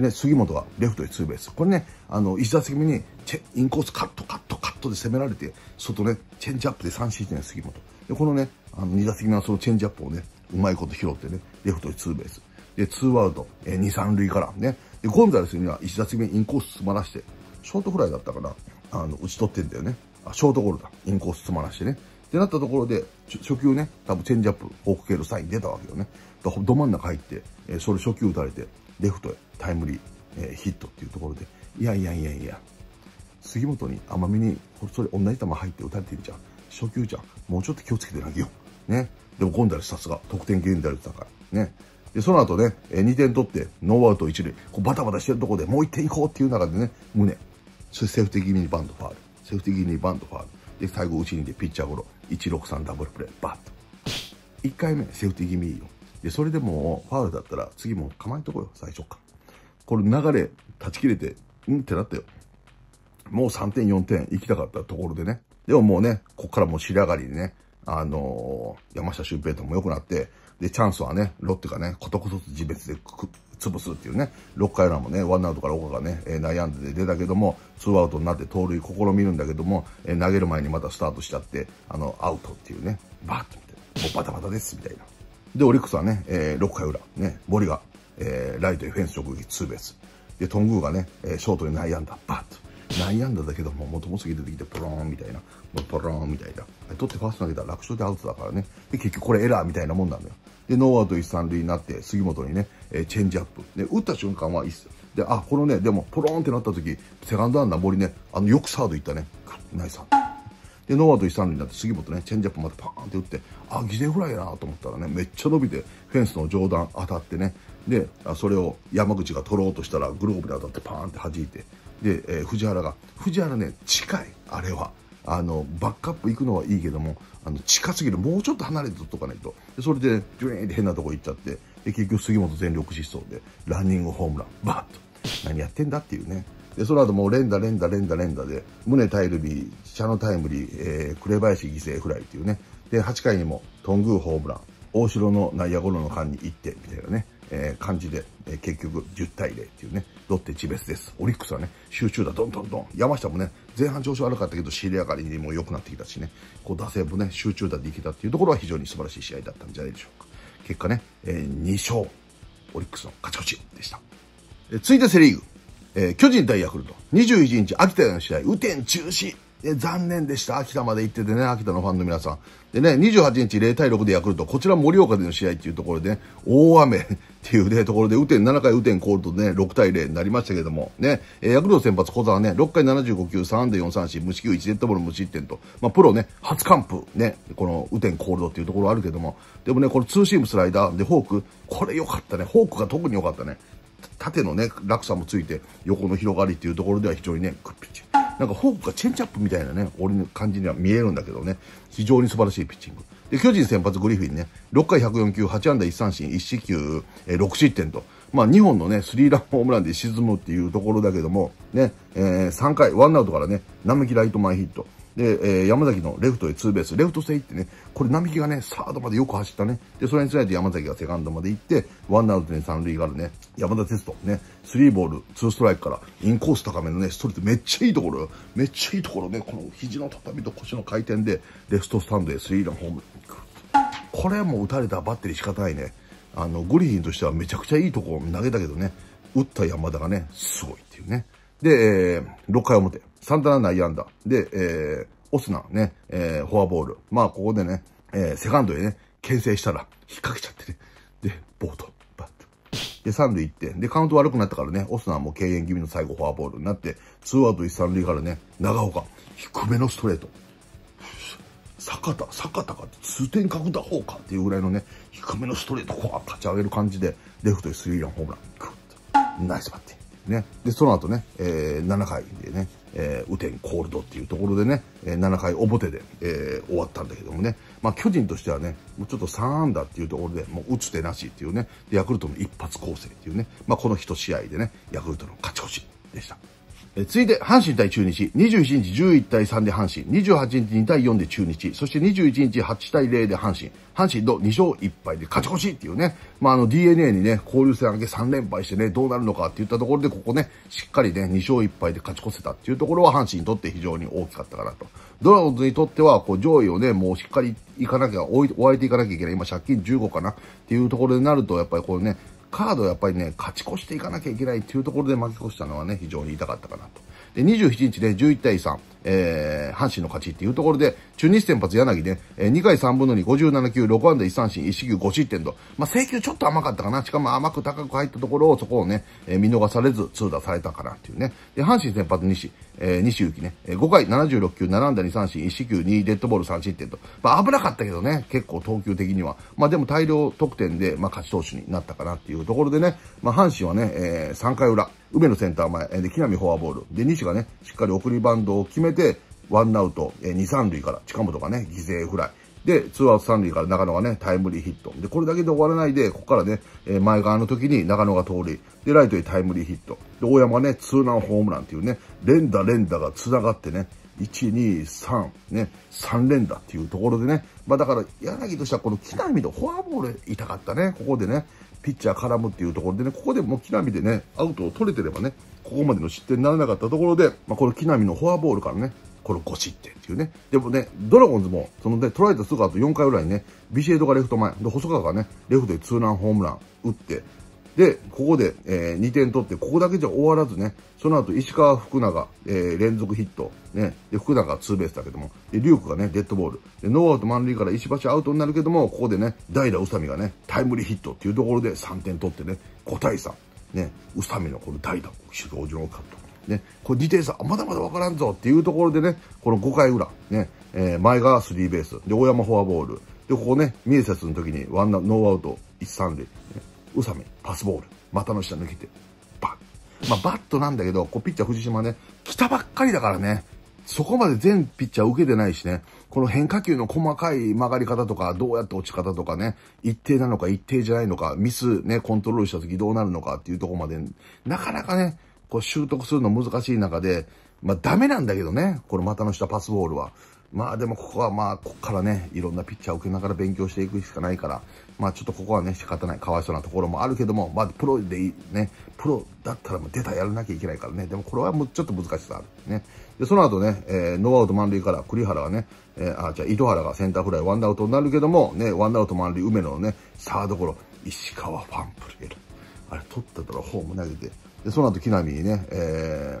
でね、杉本がレフトへツーベース。これね、あの、1打席目に、チェ、インコースカットカットカットで攻められて、外ね、チェンジアップで三振してね、杉本。で、このね、あの、2打席目はそのチェンジアップをね、うまいこと拾ってね、レフトへツーベース。で、ツーアウト、えー、2、3塁からね。で、ゴンザレスには1打席目インコース詰まらして、ショートフライだったかな、あの、打ち取ってんだよね。あ、ショートゴロだ。インコース詰まらしてね。ってなったところで、初球ね、多分チェンジアップ、フォーク系のサイン出たわけよね。ど真ん中入って、えー、それ初球打たれて、レフトへタイムリー、えー、ヒットっていうところで、いやいやいやいや、杉本に甘みに、それ同じ球入って打たれてるじゃん。初球じゃん。もうちょっと気をつけて投げよう。ね。でも、ゴンダレスさすが、得点ムであるだから。ね。で、その後ね、え2点取って、ノーアウト1塁。こうバタバタしてるとこでもう1点いこうっていう中でね、胸。そしてセーフティー気味にバントファール。セーフティー気味にバントファール。で、最後、打ちにでピッチャーゴロ。163ダブルプレー。バッと。1回目、セーフティー気味いいよ。で、それでもファールだったら、次も構えとこうよ、最初かこれ流れ、断ち切れて、うんってなったよ。もう3点、4点行きたかったところでね。でももうね、こっからもう仕上がりでね、あのー、山下俊平とも良くなって、で、チャンスはね、ロッテがね、ことこそ自別でく潰すっていうね、6回裏もね、ワンアウトから岡がね、えー、悩んで出たけども、ツーアウトになって盗塁試みるんだけども、えー、投げる前にまたスタートしちゃって、あの、アウトっていうね、バーッと見て、もうバタバタですみたいな。で、オリックスはね、えー、6回裏、ね、森が、えー、ライトへフェンス直撃ツーベース。で、トングーがね、えー、ショートに悩んだ、ババッと。悩んだだけども、もともと出てきて、ポローンみたいなポローンみたいな。取ってファースト投げたら楽勝でアウトだからね。で、結局これエラーみたいなもんなんだよ。で、ノーアウト一三塁になって、杉本にね、えチェンジアップ。で、打った瞬間はいいっす。で、あ、このね、でも、ポローンってなった時、セカンドアンナー森ね、あの、よくサード行ったね。ナイスサで、ノーアウト一三塁になって、杉本ね、チェンジアップまたパーンって打って、あ、犠牲フライやなと思ったらね、めっちゃ伸びて、フェンスの上段当たってね、で、それを山口が取ろうとしたら、グローブに当たってパーンって弾いて、で、えー、藤原が、藤原ね、近い、あれは。あのバックアップ行くのはいいけどもあの近すぎるもうちょっと離れてっとかないとでそれでジュエーンって変なとこ行っちゃってで結局杉本全力疾走でランニングホームランバーッと何やってんだっていうねでその後もう連打連打連打連打で胸タイルビー茶のタイムリー、えー、紅林犠牲フライっていうねで8回にも頓宮ホームラン大城の内野ゴロの間にっ点みたいなね、えー、感じで、えー、結局10対0っていうね、ロッテチベスです。オリックスはね、集中打どんどんどん。山下もね、前半調子悪かったけど、仕入れ上がりにも良くなってきたしね、こう打線もね、集中打でけたっていうところは非常に素晴らしい試合だったんじゃないでしょうか。結果ね、えー、2勝、オリックスの勝ち越しでした。えー、続いてセリーグ、えー、巨人対ヤクルト、21日、秋田での試合、雨天中止。え残念でした。秋田まで行っててね、秋田のファンの皆さん。でね、28日0対6でヤクルト、こちら盛岡での試合っていうところで、ね、大雨 っていうね、ところで、雨天7回雨天コールとね、6対0になりましたけども、ね、えー、ヤクルト先発小沢ね、6回75球、3で4三振、無四球1デッドボール無失点と、まあ、プロね、初完封、ね、この雨天コールドっていうところあるけども、でもね、これツーシームスライダーでフォーク、これ良かったね、フォークが特に良かったね。縦のね、落差もついて、横の広がりっていうところでは非常にね、くっぴち。なんかフォークがチェンジアップみたいなね、俺の感じには見えるんだけどね、非常に素晴らしいピッチング。で、巨人先発グリフィンね、6回104球、8安打1三振、1四球、えー、6失点と、まあ2本のね、スリーランホームランで沈むっていうところだけども、ね、えー、3回、ワンアウトからね、ナムキライト前ヒット、で、えー、山崎のレフトへツーベース、レフト線行ってね、これ並木がね、サードまでよく走ったね。で、それにつられて山崎がセカンドまで行って、ワンアウトに三塁があるね、山田哲人、ね、スリーボール、ツーストライクから、インコース高めのね、ストレート、めっちゃいいところよ。めっちゃいいところね、この肘の畳と腰の回転で、レフトスタンドへスリーランホームこれも打たれたバッテリー仕方ないね。あの、グリフィンとしてはめちゃくちゃいいところを投げたけどね、打った山田がね、すごいっていうね。で、えー、6回表、サンタナ内野安打。で、えー、オスナね、えー、フォアボール。まあ、ここでね、えー、セカンドへね、牽制したら、引っ掛けちゃってね。で、ボート、バット。で、三塁行って、で、カウント悪くなったからね、オスナも敬遠気味の最後フォアボールになって、ツーアウト一三塁からね、長岡、低めのストレート。坂田、坂田かって、通天閣打法かっていうぐらいのね、低めのストレート、こう、立ち上げる感じで、レフトへスリーランホームラン、グッと、ナイスバッティね。で、その後ね、えー、7回でね、えー、雨天コールドっていうところでね、えー、7回表で、えー、終わったんだけどもね、まあ、巨人としてはね、もうちょっと3安打っていうところで、もう打つ手なしっていうね、でヤクルトの一発攻勢っていうね、まあ、この1試合でね、ヤクルトの勝ち越しでした。え続いで、阪神対中日。21日11対3で阪神。28日2対4で中日。そして21日8対0で阪神。阪神と2勝1敗で勝ち越しっていうね。まあ、あの DNA にね、交流戦明げ3連敗してね、どうなるのかって言ったところで、ここね、しっかりね、2勝1敗で勝ち越せたっていうところは阪神にとって非常に大きかったかなと。ドラゴンズにとっては、こう上位をね、もうしっかり行かなきゃ、追れていかなきゃいけない。今借金15かなっていうところになると、やっぱりこうね、カードをやっぱりね、勝ち越していかなきゃいけないっていうところで負け越したのはね、非常に痛かったかなと。で、27日で11対3。えー、阪神の勝ちっていうところで、中日先発柳ね、えー、2回3分の2、57球、6安打1三振、1四球5失点と、まあ、制球ちょっと甘かったかな。しかも甘く高く入ったところを、そこをね、えー、見逃されず、通打されたかなっていうね。で、阪神先発西、えー、西行ね、5回76球、7安打2三振、1四球2、デッドボール3失点と、まあ、危なかったけどね、結構投球的には。まあ、でも大量得点で、まあ、勝ち投手になったかなっていうところでね、まあ、阪神はね、えー、3回裏、梅のセンター前、で、木並フォアボール、で、西がね、しっかり送りバンドを決めて、て、ワンアウト、えー、2、3塁から近本がね、犠牲フライ。で、ツーアウト3塁から中野がね、タイムリーヒット。で、これだけで終わらないで、ここからね、えー、前側の時に中野が通り、で、ライトにタイムリーヒット。で、大山がね、ツーランホームランっていうね、連打連打が繋がってね、1、2、3、ね、3連打っていうところでね、まあだから、柳としてはこの木みとフォアボール痛かったね、ここでね、ピッチャー絡むっていうところでね、ここでもう木みでね、アウトを取れてればね、ここまでの失点にならなかったところで、まあ、この木浪のフォアボールからね、この5失点っていうね。でもね、ドラゴンズも、そのね、捉えたすぐ後4回ぐらいにね、ビシエドがレフト前、で、細川がね、レフトでツーランホームラン打って、で、ここで、えー、2点取って、ここだけじゃ終わらずね、その後石川、福永、えー、連続ヒット、ね、で、福永がツーベースだけども、で、龍空がね、デッドボール、で、ノーアウト満塁から石橋アウトになるけども、ここでね、代打宇佐美がね、タイムリーヒットっていうところで3点取ってね、5対3。ね、宇佐美のこの代打、主導上監督。ね、これ2点差、まだまだ分からんぞっていうところでね、この5回裏、ね、えー、前がスリーベース、で、大山フォアボール、で、ここね、ミエセスの時にワンナ、ノーアウト、1、3塁、ね、宇佐美、パスボール、股の下抜けて、バッ。まあ、バットなんだけど、こう、ピッチャー藤島ね、来たばっかりだからね、そこまで全ピッチャー受けてないしね、この変化球の細かい曲がり方とか、どうやって落ち方とかね、一定なのか一定じゃないのか、ミスね、コントロールした時どうなるのかっていうとこまで、なかなかね、こう習得するの難しい中で、まあダメなんだけどね、この股の下パスボールは。まあでもここはまあ、ここからね、いろんなピッチャーを受けながら勉強していくしかないから、まあちょっとここはね、仕方ない、かわいそうなところもあるけども、まあプロでいい、ね、プロだったらもう出たやらなきゃいけないからね、でもこれはもうちょっと難しさある。ね。で、その後ね、えー、ノーアウト満塁から栗原がね、えー、あ、じゃあ糸原がセンターフライワンアウトになるけども、ね、ワンアウト満塁、梅野のね、サードゴロ、石川ファンプレール。あれ、取ってたらホーム投げて、で、その後木波にね、えー、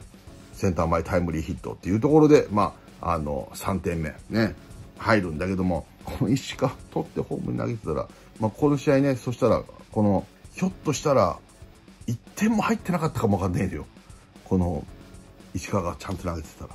センター前タイムリーヒットっていうところで、まあ、あの、3点目、ね、入るんだけども、この石川取ってホームに投げてたら、まあ、この試合ね、そしたら、この、ひょっとしたら、1点も入ってなかったかもわかんないでよ。この、石川がちゃんと投げてたら、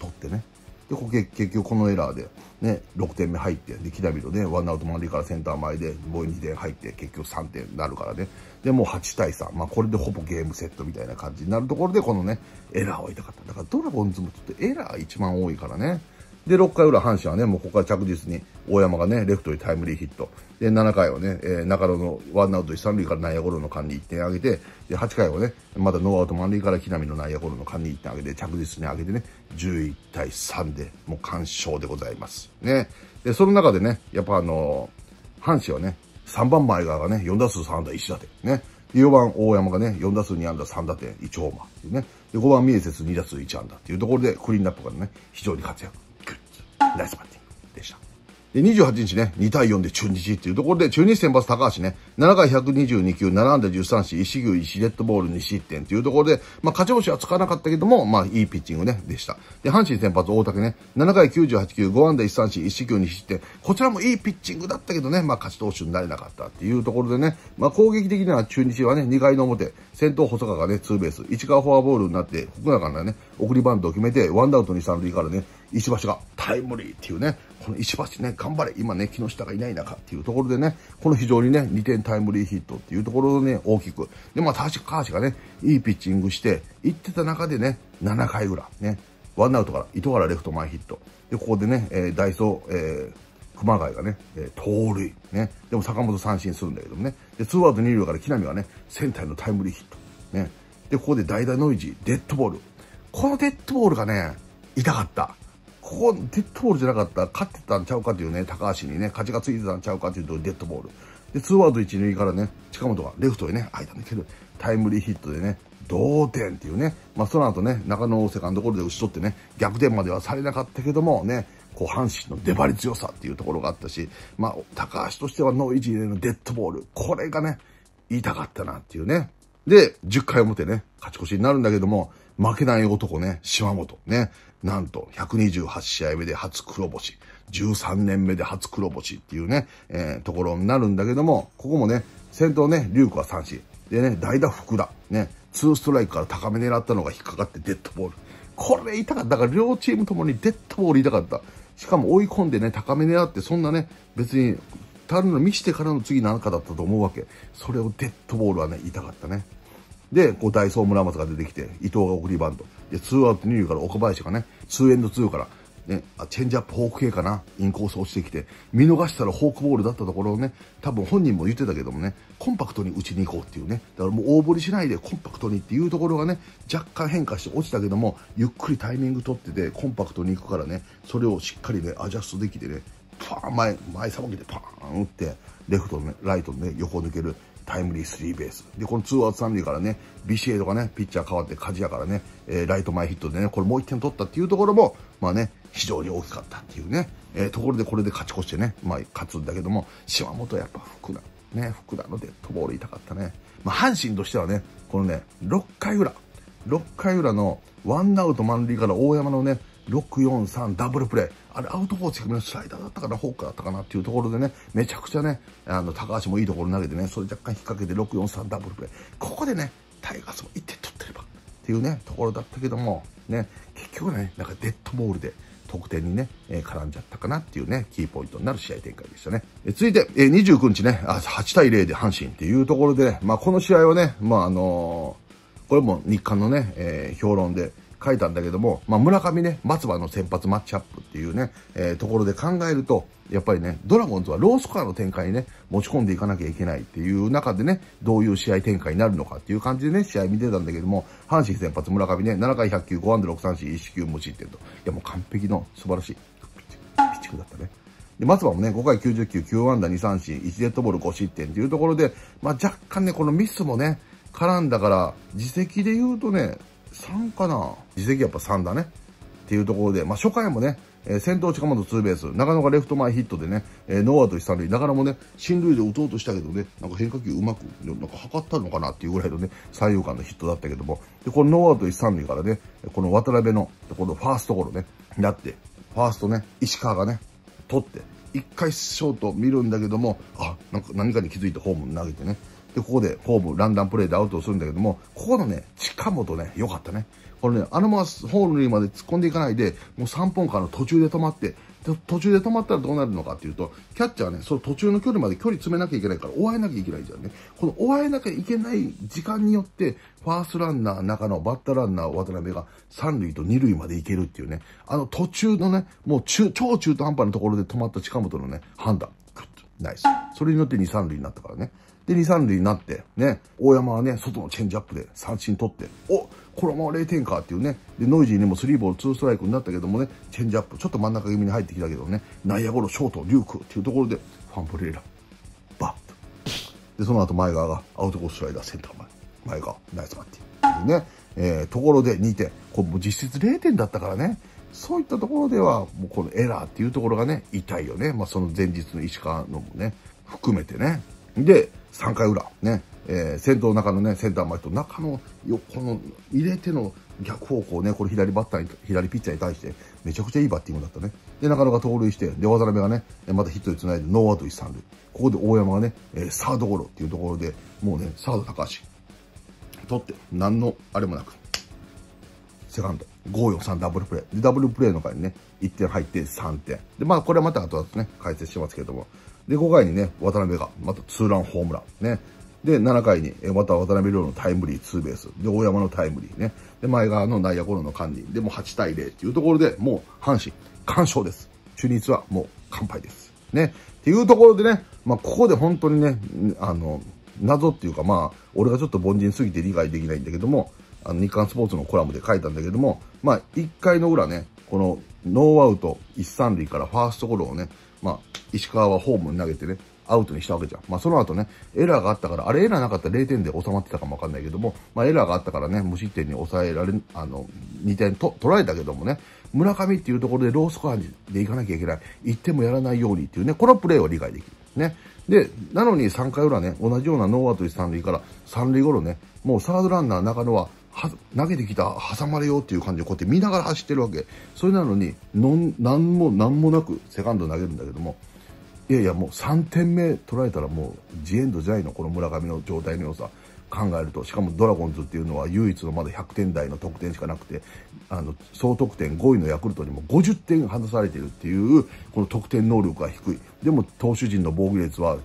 取ってね。で、こ結局このエラーで、ね、6点目入って、で、キラビロで、ワンアウト満塁からセンター前で、ボイ2点入って、結局3点になるからね。で、もう8対3。まあ、これでほぼゲームセットみたいな感じになるところで、このね、エラーをたかった。だからドラゴンズもちょっとエラー一番多いからね。で、6回裏、阪神はね、もうここから着実に、大山がね、レフトにタイムリーヒット。で、7回はね、えー、中野のワンアウト1、3塁から内野ゴロの間に1点上げて、で、8回はね、まだノーアウト満塁から木浪の内野ゴロの間に1点上げて、着実に上げてね、11対3で、もう完勝でございます。ね。で、その中でね、やっぱあのー、阪神はね、3番前側がね、4打数3打1打点。ね。4番大山がね、4打数2安打3打点1ホーマーね。で、5番三セ節2打数1安打っていうところで、クリーンナップがね、非常に活躍。ナイスバッティングでした。で、28日ね、2対4で中日っていうところで、中日先発高橋ね、7回122球、7安打13四、石牛、石デッドボール2失点というところで、まあ、勝ち星はつかなかったけども、まあ、いいピッチングね、でした。で、阪神先発大竹ね、7回98球、5安打1三四、石牛2失点。こちらもいいピッチングだったけどね、まあ、勝ち投手になれなかったっていうところでね、まあ、攻撃的には中日はね、2回の表、先頭細川がね、ツーベース、市川フォアボールになって、福永がね、送りバントを決めて、ワンダウト2、3塁からね、石橋がタイムリーっていうね、この石橋ね、頑張れ、今ね、木下がいない中っていうところでね、この非常にね、2点タイムリーヒットっていうところをね、大きく。で、まあ、確か橋がね、いいピッチングして、行ってた中でね、7回裏、ね、ワンアウトから、糸原レフト前ヒット。で、ここでね、えー、ダイソー、えー熊谷がね、えー、盗塁。ね。でも坂本三振するんだけどもね。で、ツーアウト二塁から木浪がね、センターのタイムリーヒット。ね。で、ここで代打ノイジー、デッドボール。このデッドボールがね、痛かった。ここ、デッドボールじゃなかったら勝ってたんちゃうかというね、高橋にね、勝ちがついてたんちゃうかというと、デッドボール。で、ツーアウト1、塁からね、近本がレフトへね、間抜けるタイムリーヒットでね、同点っていうね、まあ、その後ね、中野セカンドゴルで打ち取ってね、逆転まではされなかったけども、ね、こう、阪神の張り強さっていうところがあったし、まあ、高橋としてはノイジーでのデッドボール、これがね、痛かったなっていうね。で、10回表ね、勝ち越しになるんだけども、負けない男ね、島本ね、なんと128試合目で初黒星、13年目で初黒星っていうね、えー、ところになるんだけども、ここもね、先頭ね、リュウクは三振。でね、代打福田。ね、ツーストライクから高め狙ったのが引っかかってデッドボール。これ痛かった。だから両チームともにデッドボール痛かった。しかも追い込んでね、高め狙って、そんなね、別に、たるの見してからの次なんかだったと思うわけ。それをデッドボールはね、痛かったね。で、こう、ダイソー村松が出てきて、伊藤が送りバント。で、ツーアウト二塁から岡林がね、ツーエンドツーから、ね、チェンジアップフォーク系かな、インコース落ちてきて、見逃したらフォークボールだったところをね、多分本人も言ってたけどもね、コンパクトに打ちに行こうっていうね、だからもう大振りしないでコンパクトにっていうところがね、若干変化して落ちたけども、ゆっくりタイミング取ってて、コンパクトに行くからね、それをしっかりね、アジャストできてね、パーン前、前さばきでパーン打って、レフトのね、ライトのね、横抜ける、タイムリースリーベース。で、この2アウト3塁からね、ビシエドがね、ピッチャー変わってジ谷からね、えー、ライト前ヒットでね、これもう1点取ったっていうところも、まあね、非常に大きかったっていうね、えー、ところでこれで勝ち越してね、まあ勝つんだけども、島本はやっぱ福田、ね、福田のデッドボール痛かったね。まあ阪神としてはね、このね、6回裏、6回裏のワンアウト満塁から大山のね、643ダブルプレー。あれ、アウトコース低めのスライダーだったかな、フォークだったかなっていうところでね、めちゃくちゃね、あの、高橋もいいところ投げてね、それ若干引っ掛けて6、4、3ダブルプレー。ここでね、タイガースも1点取ってればっていうね、ところだったけども、ね、結局ね、なんかデッドボールで、得点にね、えー、絡んじゃったかなっていうね、キーポイントになる試合展開でしたね。え続いて、えー、29日ね、8対0で阪神っていうところでね、まあこの試合はね、まああのー、これも日韓のね、え評論で、書いたんだけども、まあ、村上ね、松葉の先発マッチアップっていうね、えー、ところで考えると、やっぱりね、ドラゴンズはロースコアの展開にね、持ち込んでいかなきゃいけないっていう中でね、どういう試合展開になるのかっていう感じでね、試合見てたんだけども、阪神先発村上ね、7回100球、5安打6三振、1球無失点と。いや、もう完璧の素晴らしいピッチクだったね。で、松葉もね、5回90球、9安打2三振、1デッドボール5失点っていうところで、まあ若干ね、このミスもね、絡んだから、自責で言うとね、3かな自責やっぱ3だね。っていうところで、まあ、初回もね、えー、先頭近本ツーベース、中野がレフト前ヒットでね、えー、ノーアウト一塁、中野もね、進塁で打とうとしたけどね、なんか変化球うまく、なんか測ったのかなっていうぐらいのね、左右間のヒットだったけども、で、このノーアウト一三塁からね、この渡辺の、このファーストゴロね、なって、ファーストね、石川がね、取って、一回ショート見るんだけども、あ、なんか何かに気づいてホーム投げてね、で、ここでホーム、ランダムプレイでアウトをするんだけども、ここのね、近本ね、良かったね。これね、あのままホールにまで突っ込んでいかないで、もう3本かの途中で止まって、途中で止まったらどうなるのかっていうと、キャッチャーね、その途中の距離まで距離詰めなきゃいけないから、追われなきゃいけないじゃんね。この追われなきゃいけない時間によって、ファーストランナー中野、バッターランナー渡辺が3塁と2塁まで行けるっていうね、あの途中のね、もう中、超中途半端なところで止まった近本のね、判断。ナイス。それによって2、3塁になったからね。で、二三塁になって、ね、大山はね、外のチェンジアップで三振取って、おこれも0点かっていうね。で、ノイジーにも3ボール2ストライクになったけどもね、チェンジアップ、ちょっと真ん中気味に入ってきたけどね、内野ゴロ、ショート、リュークっていうところで、ファンブレーラ、バッで、その後前側がアウトコーススライダーセンター前。前側、ナイスバッティング。ね、えー、ところで2点。これも実質0点だったからね。そういったところでは、もうこのエラーっていうところがね、痛いよね。まあ、その前日の石川のもね、含めてね。で、3回裏、ね、えー、先頭中のね、センター前と中の横の入れての逆方向ね、これ左バッターに、左ピッチャーに対して、めちゃくちゃいいバッティングだったね。で、中野が盗塁して、で、渡辺がね、またヒットで繋いで、ノーアウト1、3塁。ここで大山がね、えー、サードゴロっていうところで、もうね、サード高橋、取って、何のあれもなく、セカンド、5、4、3ダブルプレー。で、ダブルプレーの間にね、1点入って3点。で、まあ、これはまた後々ね、解説しますけれども、で、5回にね、渡辺が、またツーランホームラン。ね。で、7回に、また渡辺亮のタイムリー、ツーベース。で、大山のタイムリーね。で、前側の内野ゴロの管理。で、もう8対0っていうところで、もう阪神、完勝です。中日はもう完敗です。ね。っていうところでね、まあ、ここで本当にね、あの、謎っていうか、まあ、俺がちょっと凡人すぎて理解できないんだけども、あの、日刊スポーツのコラムで書いたんだけども、まあ、1回の裏ね、この、ノーアウト1、3塁からファーストゴロをね、まあ、石川はホームに投げてね、アウトにしたわけじゃん。まあ、その後ね、エラーがあったから、あれエラーなかったら0点で収まってたかもわかんないけども、まあ、エラーがあったからね、無失点に抑えられ、あの、2点と取られたけどもね、村上っていうところでロースコアで行かなきゃいけない。1点もやらないようにっていうね、このプレーは理解できる。ね。で、なのに3回裏ね、同じようなノーアウト1、3塁から3塁頃ね、もうサードランナー中野は投げてきた挟まれようっていう感じでこうやって見ながら走ってるわけそれなのにの何も何もなくセカンド投げるんだけどもいやいやもう3点目取られたらもうジエンドじゃないのこの村上の状態の良さ考えると、しかもドラゴンズっていうのは唯一のまだ100点台の得点しかなくて、あの、総得点5位のヤクルトにも50点離されてるっていう、この得点能力が低い。でも投手陣の防御率は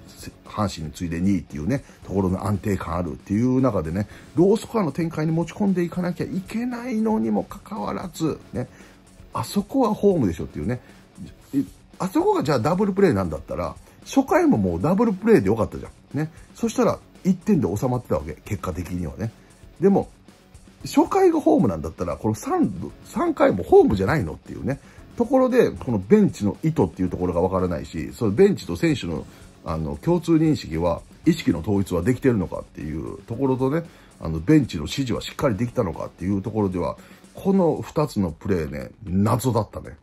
阪神に次いで2位っていうね、ところの安定感あるっていう中でね、ロースコアの展開に持ち込んでいかなきゃいけないのにもかかわらず、ね、あそこはホームでしょっていうね、あそこがじゃあダブルプレーなんだったら、初回ももうダブルプレーでよかったじゃん。ね。そしたら、1点で収まってたわけ、結果的にはね。でも、初回がホームなんだったら、この 3, 3回もホームじゃないのっていうね、ところで、このベンチの意図っていうところがわからないし、そのベンチと選手のあの共通認識は、意識の統一はできてるのかっていうところとね、あのベンチの指示はしっかりできたのかっていうところでは、この2つのプレーね、謎だったね。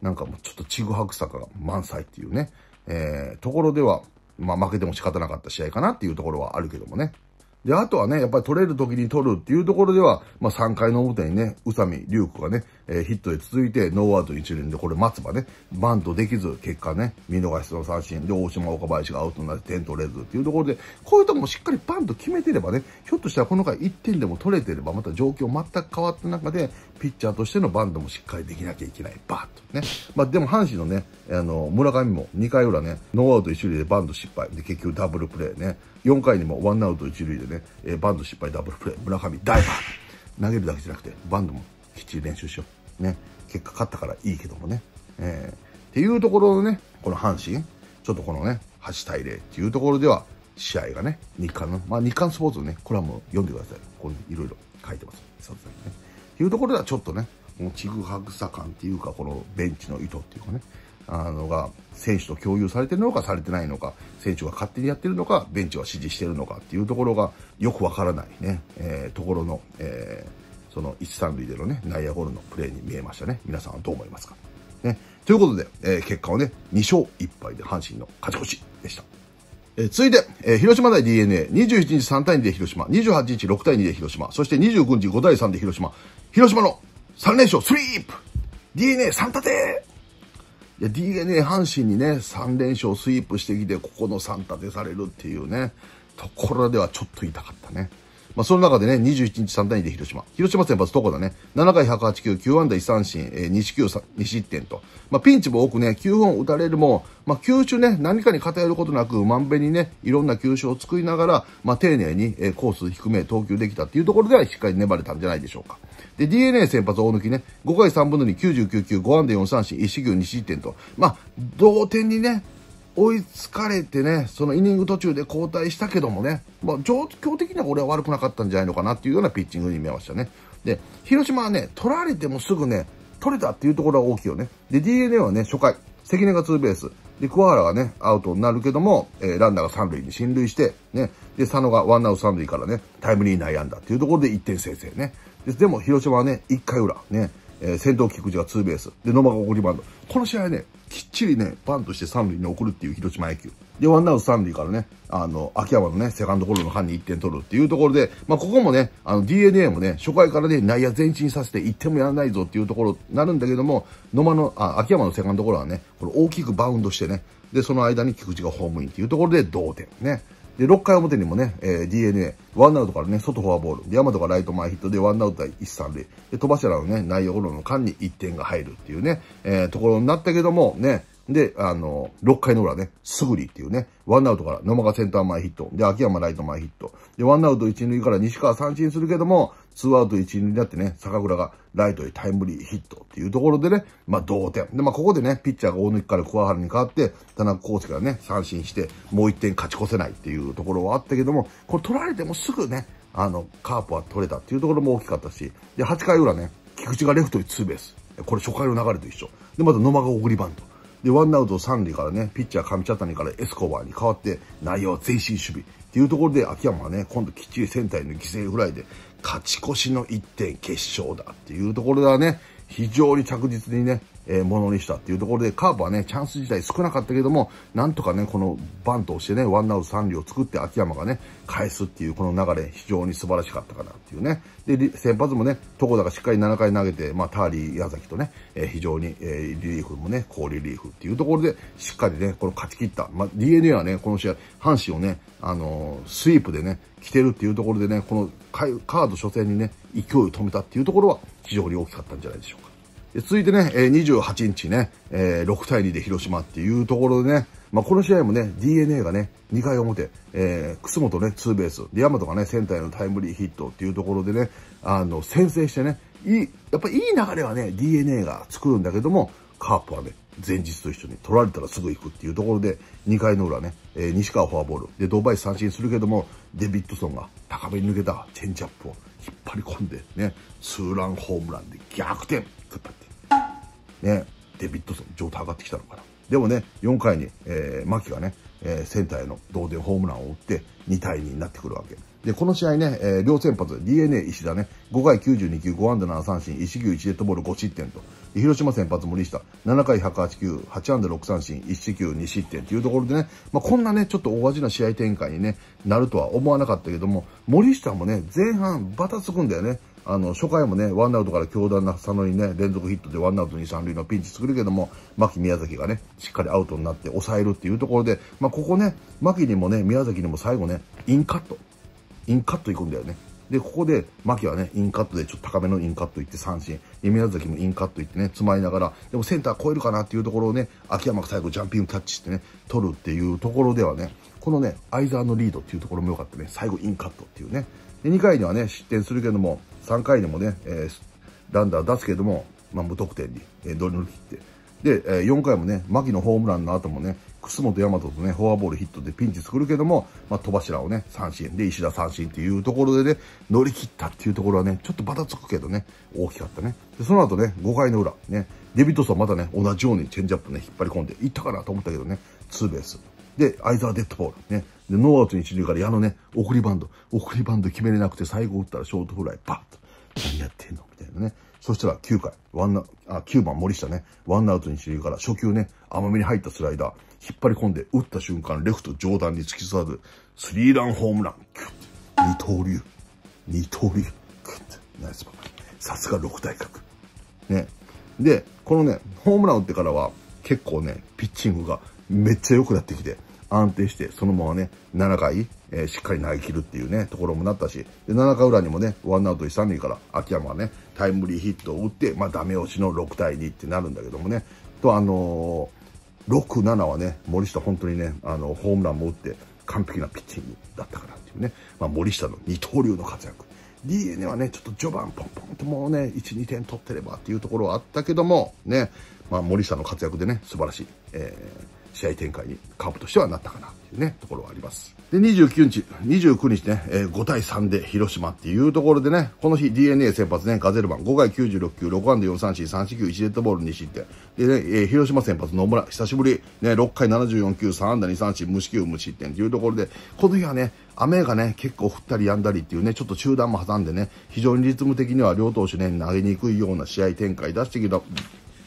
なんかもうちょっとちぐはぐさが満載っていうね、えー、ところでは、まあ、負けても仕方なかった試合かなっていうところはあるけどもね。で、あとはね、やっぱり取れる時に取るっていうところでは、まあ、3回の表にね、宇佐美、龍子がね、えー、ヒットで続いてノーアウト一塁でこれ松葉ね、バントできず、結果ね、見逃しの三振で大島岡林がアウトになって点取れずっていうところで、こういうとこもしっかりバンと決めてればね、ひょっとしたらこの回1点でも取れてれば、また状況全く変わった中で、ピッチャーとしてのバントもしっかりできなきゃいけない。バーッとね。まあでも阪神のね、あの、村上も2回裏ね、ノーアウト一塁でバント失敗。で、結局ダブルプレーね。4回にもワンアウト一塁でね、えー、バント失敗ダブルプレー。村上ダイバー。投げるだけじゃなくて、バンドもきっちり練習しよう。ね、結果勝ったからいいけどもね。えー、っていうところのね、この阪神、ちょっとこのね、8対0っていうところでは、試合がね、日韓の、まあ日韓スポーツのね、コラムを読んでください。こう、いろいろ書いてます。そうですね。っていうところではちょっとね、もうちぐはぐさ感っていうか、このベンチの意図っていうかね、あのが、選手と共有されてるのかされてないのか、選手が勝手にやってるのか、ベンチは指示してるのかっていうところがよくわからないね、えー、ところの、えー、その一三塁でのね、内野ゴロのプレーに見えましたね。皆さんはどう思いますかね。ということで、えー、結果はね、2勝1敗で阪神の勝ち越しでした。えー、続いて、えー、広島大 DNA、27日3対2で広島、28日6対2で広島、そして2 9日5対3で広島、広島の3連勝スリープ !DNA3 立ていや、DNA 阪神にね、3連勝スイープしてきて、ここの3立てされるっていうね、ところではちょっと痛かったね。まあ、その中でね、21日3対2で広島。広島先発どこだね。7回1 8球、9安打1三振、えー、2四球2失点と。まあ、ピンチも多くね、9本打たれるも、まあ、球種ね、何かに偏ることなく、まんべんにね、いろんな球種を作りながら、まあ、丁寧に、えー、コース低め投球できたっていうところでは、しっかり粘れたんじゃないでしょうか。で、DNA 先発大抜きね、5回3分の2、99球、5安打4三振、1四球2失点と。まあ、同点にね、追いつかれてね、そのイニング途中で交代したけどもね、まあ、状況的には俺は悪くなかったんじゃないのかなっていうようなピッチングに見えましたね。で、広島はね、取られてもすぐね、取れたっていうところは大きいよね。で、DNA はね、初回、関根がツーベース。で、桑原がね、アウトになるけども、えー、ランナーが三塁に進塁して、ね、で、佐野がワンアウト三塁からね、タイムリー内野安打っていうところで1点先制ね。ででも、広島はね、1回裏、ね、えー、先頭菊池がツーベース。で、野間が送りバント。この試合ね、きっちりね、バントして三塁に送るっていう広島野球。で、ワンアウト三塁からね、あの、秋山のね、セカンドゴロの間に1点取るっていうところで、まあ、ここもね、あの、DNA もね、初回からね、内野前進させて1点もやらないぞっていうところになるんだけども、野間の、あ、秋山のセカンドゴロはね、これ大きくバウンドしてね、で、その間に菊池がホームインっていうところで同点ね。で、6回表にもね、えー、DNA、ワンアウトからね、外フォアボール、で、山とかがライト前ヒットで、ワンアウト対1、3塁、で、飛ばしらのね、内容の間に1点が入るっていうね、えー、ところになったけども、ね、で、あの、6回の裏ね、すぐりっていうね、ワンアウトから野間がセンター前ヒット、で、秋山ライト前ヒット、で、ワンアウト1塁から西川三振するけども、ツーアウト一塁になってね、坂倉がライトへタイムリーヒットっていうところでね、まあ同点。で、まあここでね、ピッチャーが大抜きから桑原に変わって、田中康介がね、三振して、もう1点勝ち越せないっていうところはあったけども、これ取られてもすぐね、あの、カープは取れたっていうところも大きかったし、で、8回裏ね、菊池がレフトにツーベース。これ初回の流れと一緒。で、また野間が送りバント。で、ワンアウト三塁からね、ピッチャー上茶谷からエスコバーに代わって、内容は前進守備。っていうところで、秋山はね、今度きっちりセンターへの犠牲フライで、勝ち越しの1点決勝だっていうところではね、非常に着実にね、えー、ものにしたっていうところで、カーブはね、チャンス自体少なかったけども、なんとかね、このバントをしてね、ワンアウト3塁を作って秋山がね、返すっていうこの流れ、非常に素晴らしかったかなっていうね。で、先発もね、床田がしっかり7回投げて、まあ、ターリー、矢崎とね、えー、非常に、えー、リリーフもね、高リリーフっていうところで、しっかりね、この勝ち切った。まあ、DNA はね、この試合、阪神をね、あのー、スイープでね、来てるっていうところでね、このカード初戦にね、勢いを止めたっていうところは非常に大きかったんじゃないでしょうか。続いてね、え28日ね、え6対2で広島っていうところでね、まあ、この試合もね、DNA がね、2回表、えー、楠本ね、ツーベース、で、山とかね、センターへのタイムリーヒットっていうところでね、あの、先制してね、いい、やっぱいい流れはね、DNA が作るんだけども、カープはね、前日と一緒に取られたらすぐ行くっていうところで、2回の裏ね、えー、西川フォアボール、で、ドバイ三振するけども、デビッドソンが高めに抜けたチェンジアップを引っ張り込んで、ね、ツーランホームランで逆転。ね、デビッドソン、状態上がってきたのかな。でもね、4回に、えー、キがね、えー、センターへの同点ホームランを打って2対2になってくるわけ。で、この試合ね、えー、両先発、DNA 石田ね、5回92球、5安打7三振、1球1デッドボール5失点と、広島先発森下、7回108球、8安打6三振、1四球2失点というところでね、まあ、こんなね、ちょっと大味な試合展開に、ね、なるとは思わなかったけども、森下もね、前半バタつくんだよね。あの、初回もね、ワンアウトから強打な佐野にね、連続ヒットでワンアウト二3塁のピンチ作るけども、牧宮崎がね、しっかりアウトになって抑えるっていうところで、まあ、ここね、牧にもね、宮崎にも最後ね、インカット。インカット行くんだよね。で、ここで、牧はね、インカットで、ちょっと高めのインカット行って三振。宮崎もインカット行ってね、詰まりながら、でもセンター超えるかなっていうところをね、秋山が最後ジャンピングキャッチしてね、取るっていうところではね、このね、相沢のリードっていうところも良かったね、最後インカットっていうね。で、2回にはね、失点するけども、3回でもね、えー、ランダー出すけども、まあ、無得点に、えー、乗り切って。で、えー、4回もね、牧のホームランの後もね、楠本大和とね、フォアボールヒットでピンチ作るけども、まあ、戸柱をね、三振。で、石田三振っていうところでね、乗り切ったっていうところはね、ちょっとバタつくけどね、大きかったね。で、その後ね、5回の裏、ね、デビットソンまたね、同じようにチェンジアップね、引っ張り込んでいったかなと思ったけどね、ツーベース。で、相沢デッドボール。ね。で、ノーアウト一塁から矢のね、送りバンド。送りバンド決めれなくて、最後打ったらショートフライ、バッと。何やってんのみたいなね。そしたら9回、ワンナ、あ、9番森下ね、ワンアウトにしてから、初球ね、甘めに入ったスライダー、引っ張り込んで、打った瞬間、レフト上段に突き刺さず、スリーランホームラン、二刀流、二刀流、ナイスバさすが六大角。ね。で、このね、ホームラン打ってからは、結構ね、ピッチングがめっちゃ良くなってきて、安定して、そのままね、7回、えー、しっかり投げ切るっていうね、ところもなったし、で、7回裏にもね、ワンアウト1、3塁から秋山がね、タイムリーヒットを打って、まあ、ダメ押しの6対2ってなるんだけどもね、と、あのー、6、7はね、森下本当にね、あの、ホームランも打って、完璧なピッチングだったかなっていうね、まあ、森下の二刀流の活躍。DNA はね、ちょっと序盤ポンポンともうね、1、2点取ってればっていうところはあったけども、ね、まあ、森下の活躍でね、素晴らしい、えー試合展開にカープとしてはなったかなっていうね、ところはあります。で、29日、29日ね、えー、5対3で広島っていうところでね、この日 DNA 先発ね、ガゼルマン、5回96球、6安打4三振、3四球、1デッドボール2失点。でね、えー、広島先発野村、久しぶり、ね、6回74球、3安打2三振、無四球無失点ていうところで、この日はね、雨がね、結構降ったり止んだりっていうね、ちょっと中断も挟んでね、非常にリズム的には両投手ね、投げにくいような試合展開出してきた、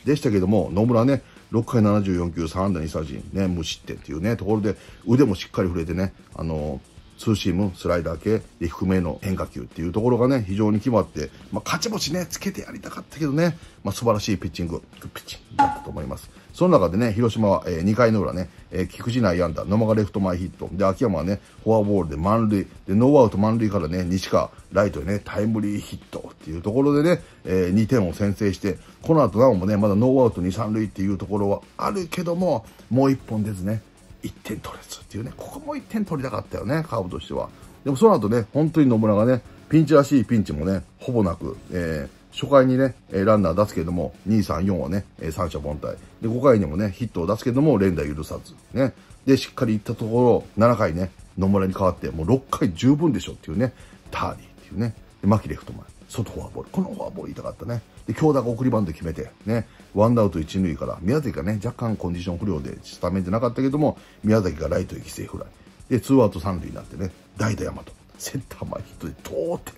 でしたけども、野村ね、6回74球、3安打2三振、ね、無失点っていうね、ところで、腕もしっかり振れてね、あのツーシーム、スライダー系、低めの変化球っていうところがね、非常に決まって、まあ、勝ち星ね、つけてやりたかったけどね、まあ、素晴らしいピッチング、ピッチングだったと思います。その中でね、広島は、えー、2回の裏ね、えー、菊池内安打、野間がレフト前ヒット、で、秋山はね、フォアボールで満塁、で、ノーアウト満塁からね、西川、ライトにね、タイムリーヒットっていうところでね、えー、2点を先制して、この後なおもね、まだノーアウト2、3塁っていうところはあるけども、もう1本ですね、1点取れずっていうね、ここも1点取りたかったよね、カーブとしては。でもその後ね、本当に野村がね、ピンチらしいピンチもね、ほぼなく、えー、初回にね、えランナー出すけれども、2、3、4はね、え三者凡退。で、5回にもね、ヒットを出すけども、連打許さず。ね。で、しっかりいったところ、7回ね、野村に代わって、もう6回十分でしょっていうね、ターリーっていうね、で、キレフト前、外フォアボール。このフォアボール痛かったね。で、強打が送りバント決めて、ね、ワンアウト一塁から、宮崎がね、若干コンディション不良で、スタメンじゃなかったけども、宮崎がライトへ犠牲フライ。で、ツーアウト三塁になってね、代打山と、センター前ヒットで同点。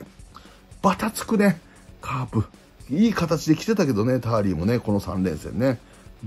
バタつくね。カープ。いい形で来てたけどね、ターリーもね、この3連戦ね。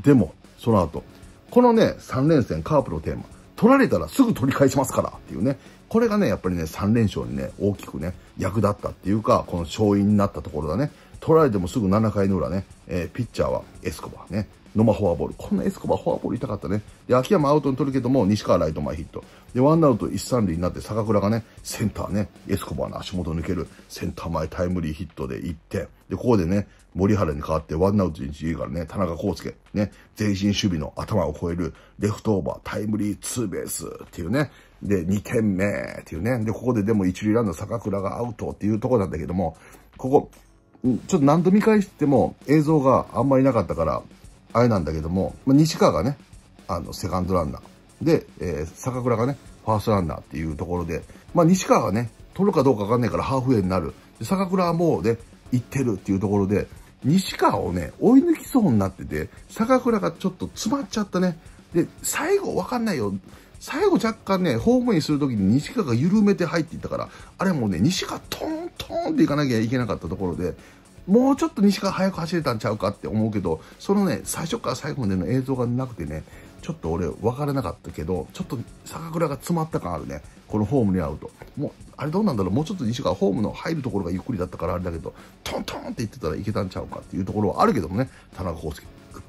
でも、その後、このね、3連戦、カープのテーマ、取られたらすぐ取り返しますからっていうね、これがね、やっぱりね、3連勝にね、大きくね、役立ったっていうか、この勝因になったところだね。取られてもすぐ7回の裏ね、えー、ピッチャーはエスコバーね、野間フォアボール。こんなエスコバフォアボール痛かったね。で、秋山アウトに取るけども、西川ライト前ヒット。で、ワンアウト一三塁になって、坂倉がね、センターね、エスコバの足元抜ける、センター前タイムリーヒットで1点。で、ここでね、森原に代わってワンアウト一塁からね、田中康介、ね、前進守備の頭を超える、レフトオーバー、タイムリーツーベースっていうね、で、2点目っていうね、で、ここででも一塁ランナー坂倉がアウトっていうところなんだけども、ここ、ちょっと何度見返しても映像があんまりなかったから、あれなんだけども、まあ、西川がね、あの、セカンドランナー。で、えー、坂倉がね、ファーストランナーっていうところで、まあ、西川がね、取るかどうかわかんないからハーフウェイになる。で坂倉はもうね、行ってるっていうところで、西川をね、追い抜きそうになってて、坂倉がちょっと詰まっちゃったね。で、最後わかんないよ。最後若干ね、ホームインするときに西川が緩めて入っていったから、あれもうね、西川トントンって行かなきゃいけなかったところで、もうちょっと西から速く走れたんちゃうかって思うけど、そのね、最初から最後までの映像がなくてね、ちょっと俺分からなかったけど、ちょっと坂倉が詰まった感あるね。このホームに合うと。もう、あれどうなんだろうもうちょっと西川ホームの入るところがゆっくりだったからあれだけど、トントンって言ってたらいけたんちゃうかっていうところはあるけどもね、田中康介、グッ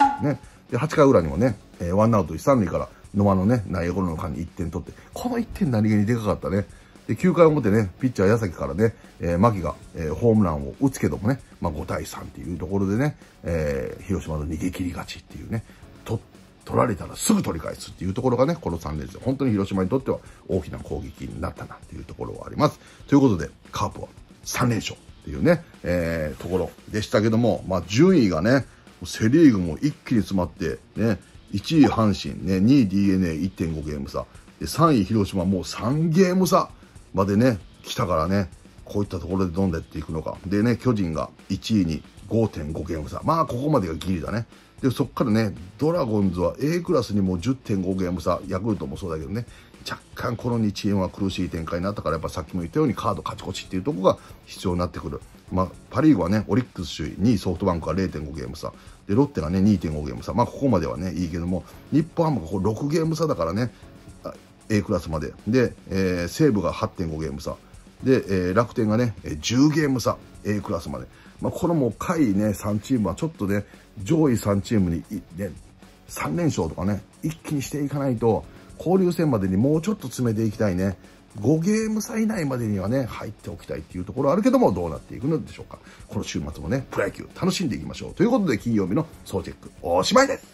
バイ。ね。で、8回裏にもね、えー、ワンアウト一三塁から野間のね、内野ゴロの間に1点取って、この1点何気にでかかったね。で、9回表ね、ピッチャー矢崎からね、えー、牧が、えー、ホームランを打つけどもね、まあ、5対3っていうところでね、えー、広島の逃げ切り勝ちっていうね、と、取られたらすぐ取り返すっていうところがね、この3連戦、本当に広島にとっては大きな攻撃になったなっていうところはあります。ということで、カープは3連勝っていうね、えー、ところでしたけども、まあ、順位がね、セリーグも一気に詰まって、ね、1位阪神、ね、2位 DNA1.5 ゲーム差、で3位広島もう3ゲーム差までね、来たからね、こういったところでどんでっていくのか。でね、巨人が1位に5.5ゲーム差。まあ、ここまでがギリだね。で、そこからね、ドラゴンズは A クラスにも10.5ゲーム差、ヤクルトもそうだけどね、若干この2チームは苦しい展開になったから、やっぱさっきも言ったようにカード勝ち越しっていうとこが必要になってくる。まあ、パ・リーグはね、オリックス首位、2位ソフトバンクは0.5ゲーム差、でロッテがね、2.5ゲーム差、まあ、ここまではね、いいけども、日本ハムがこう6ゲーム差だからね、A クラスまで。で、えー、西武が8.5ゲーム差。で、えー、楽天がね、10ゲーム差、A クラスまで。まあ、このもう下位ね、3チームはちょっとね、上位3チームに、ね、3連勝とかね、一気にしていかないと、交流戦までにもうちょっと詰めていきたいね。5ゲーム差以内までにはね、入っておきたいっていうところあるけども、どうなっていくのでしょうか。この週末もね、プロ野球楽しんでいきましょう。ということで、金曜日の総チェック、おしまいです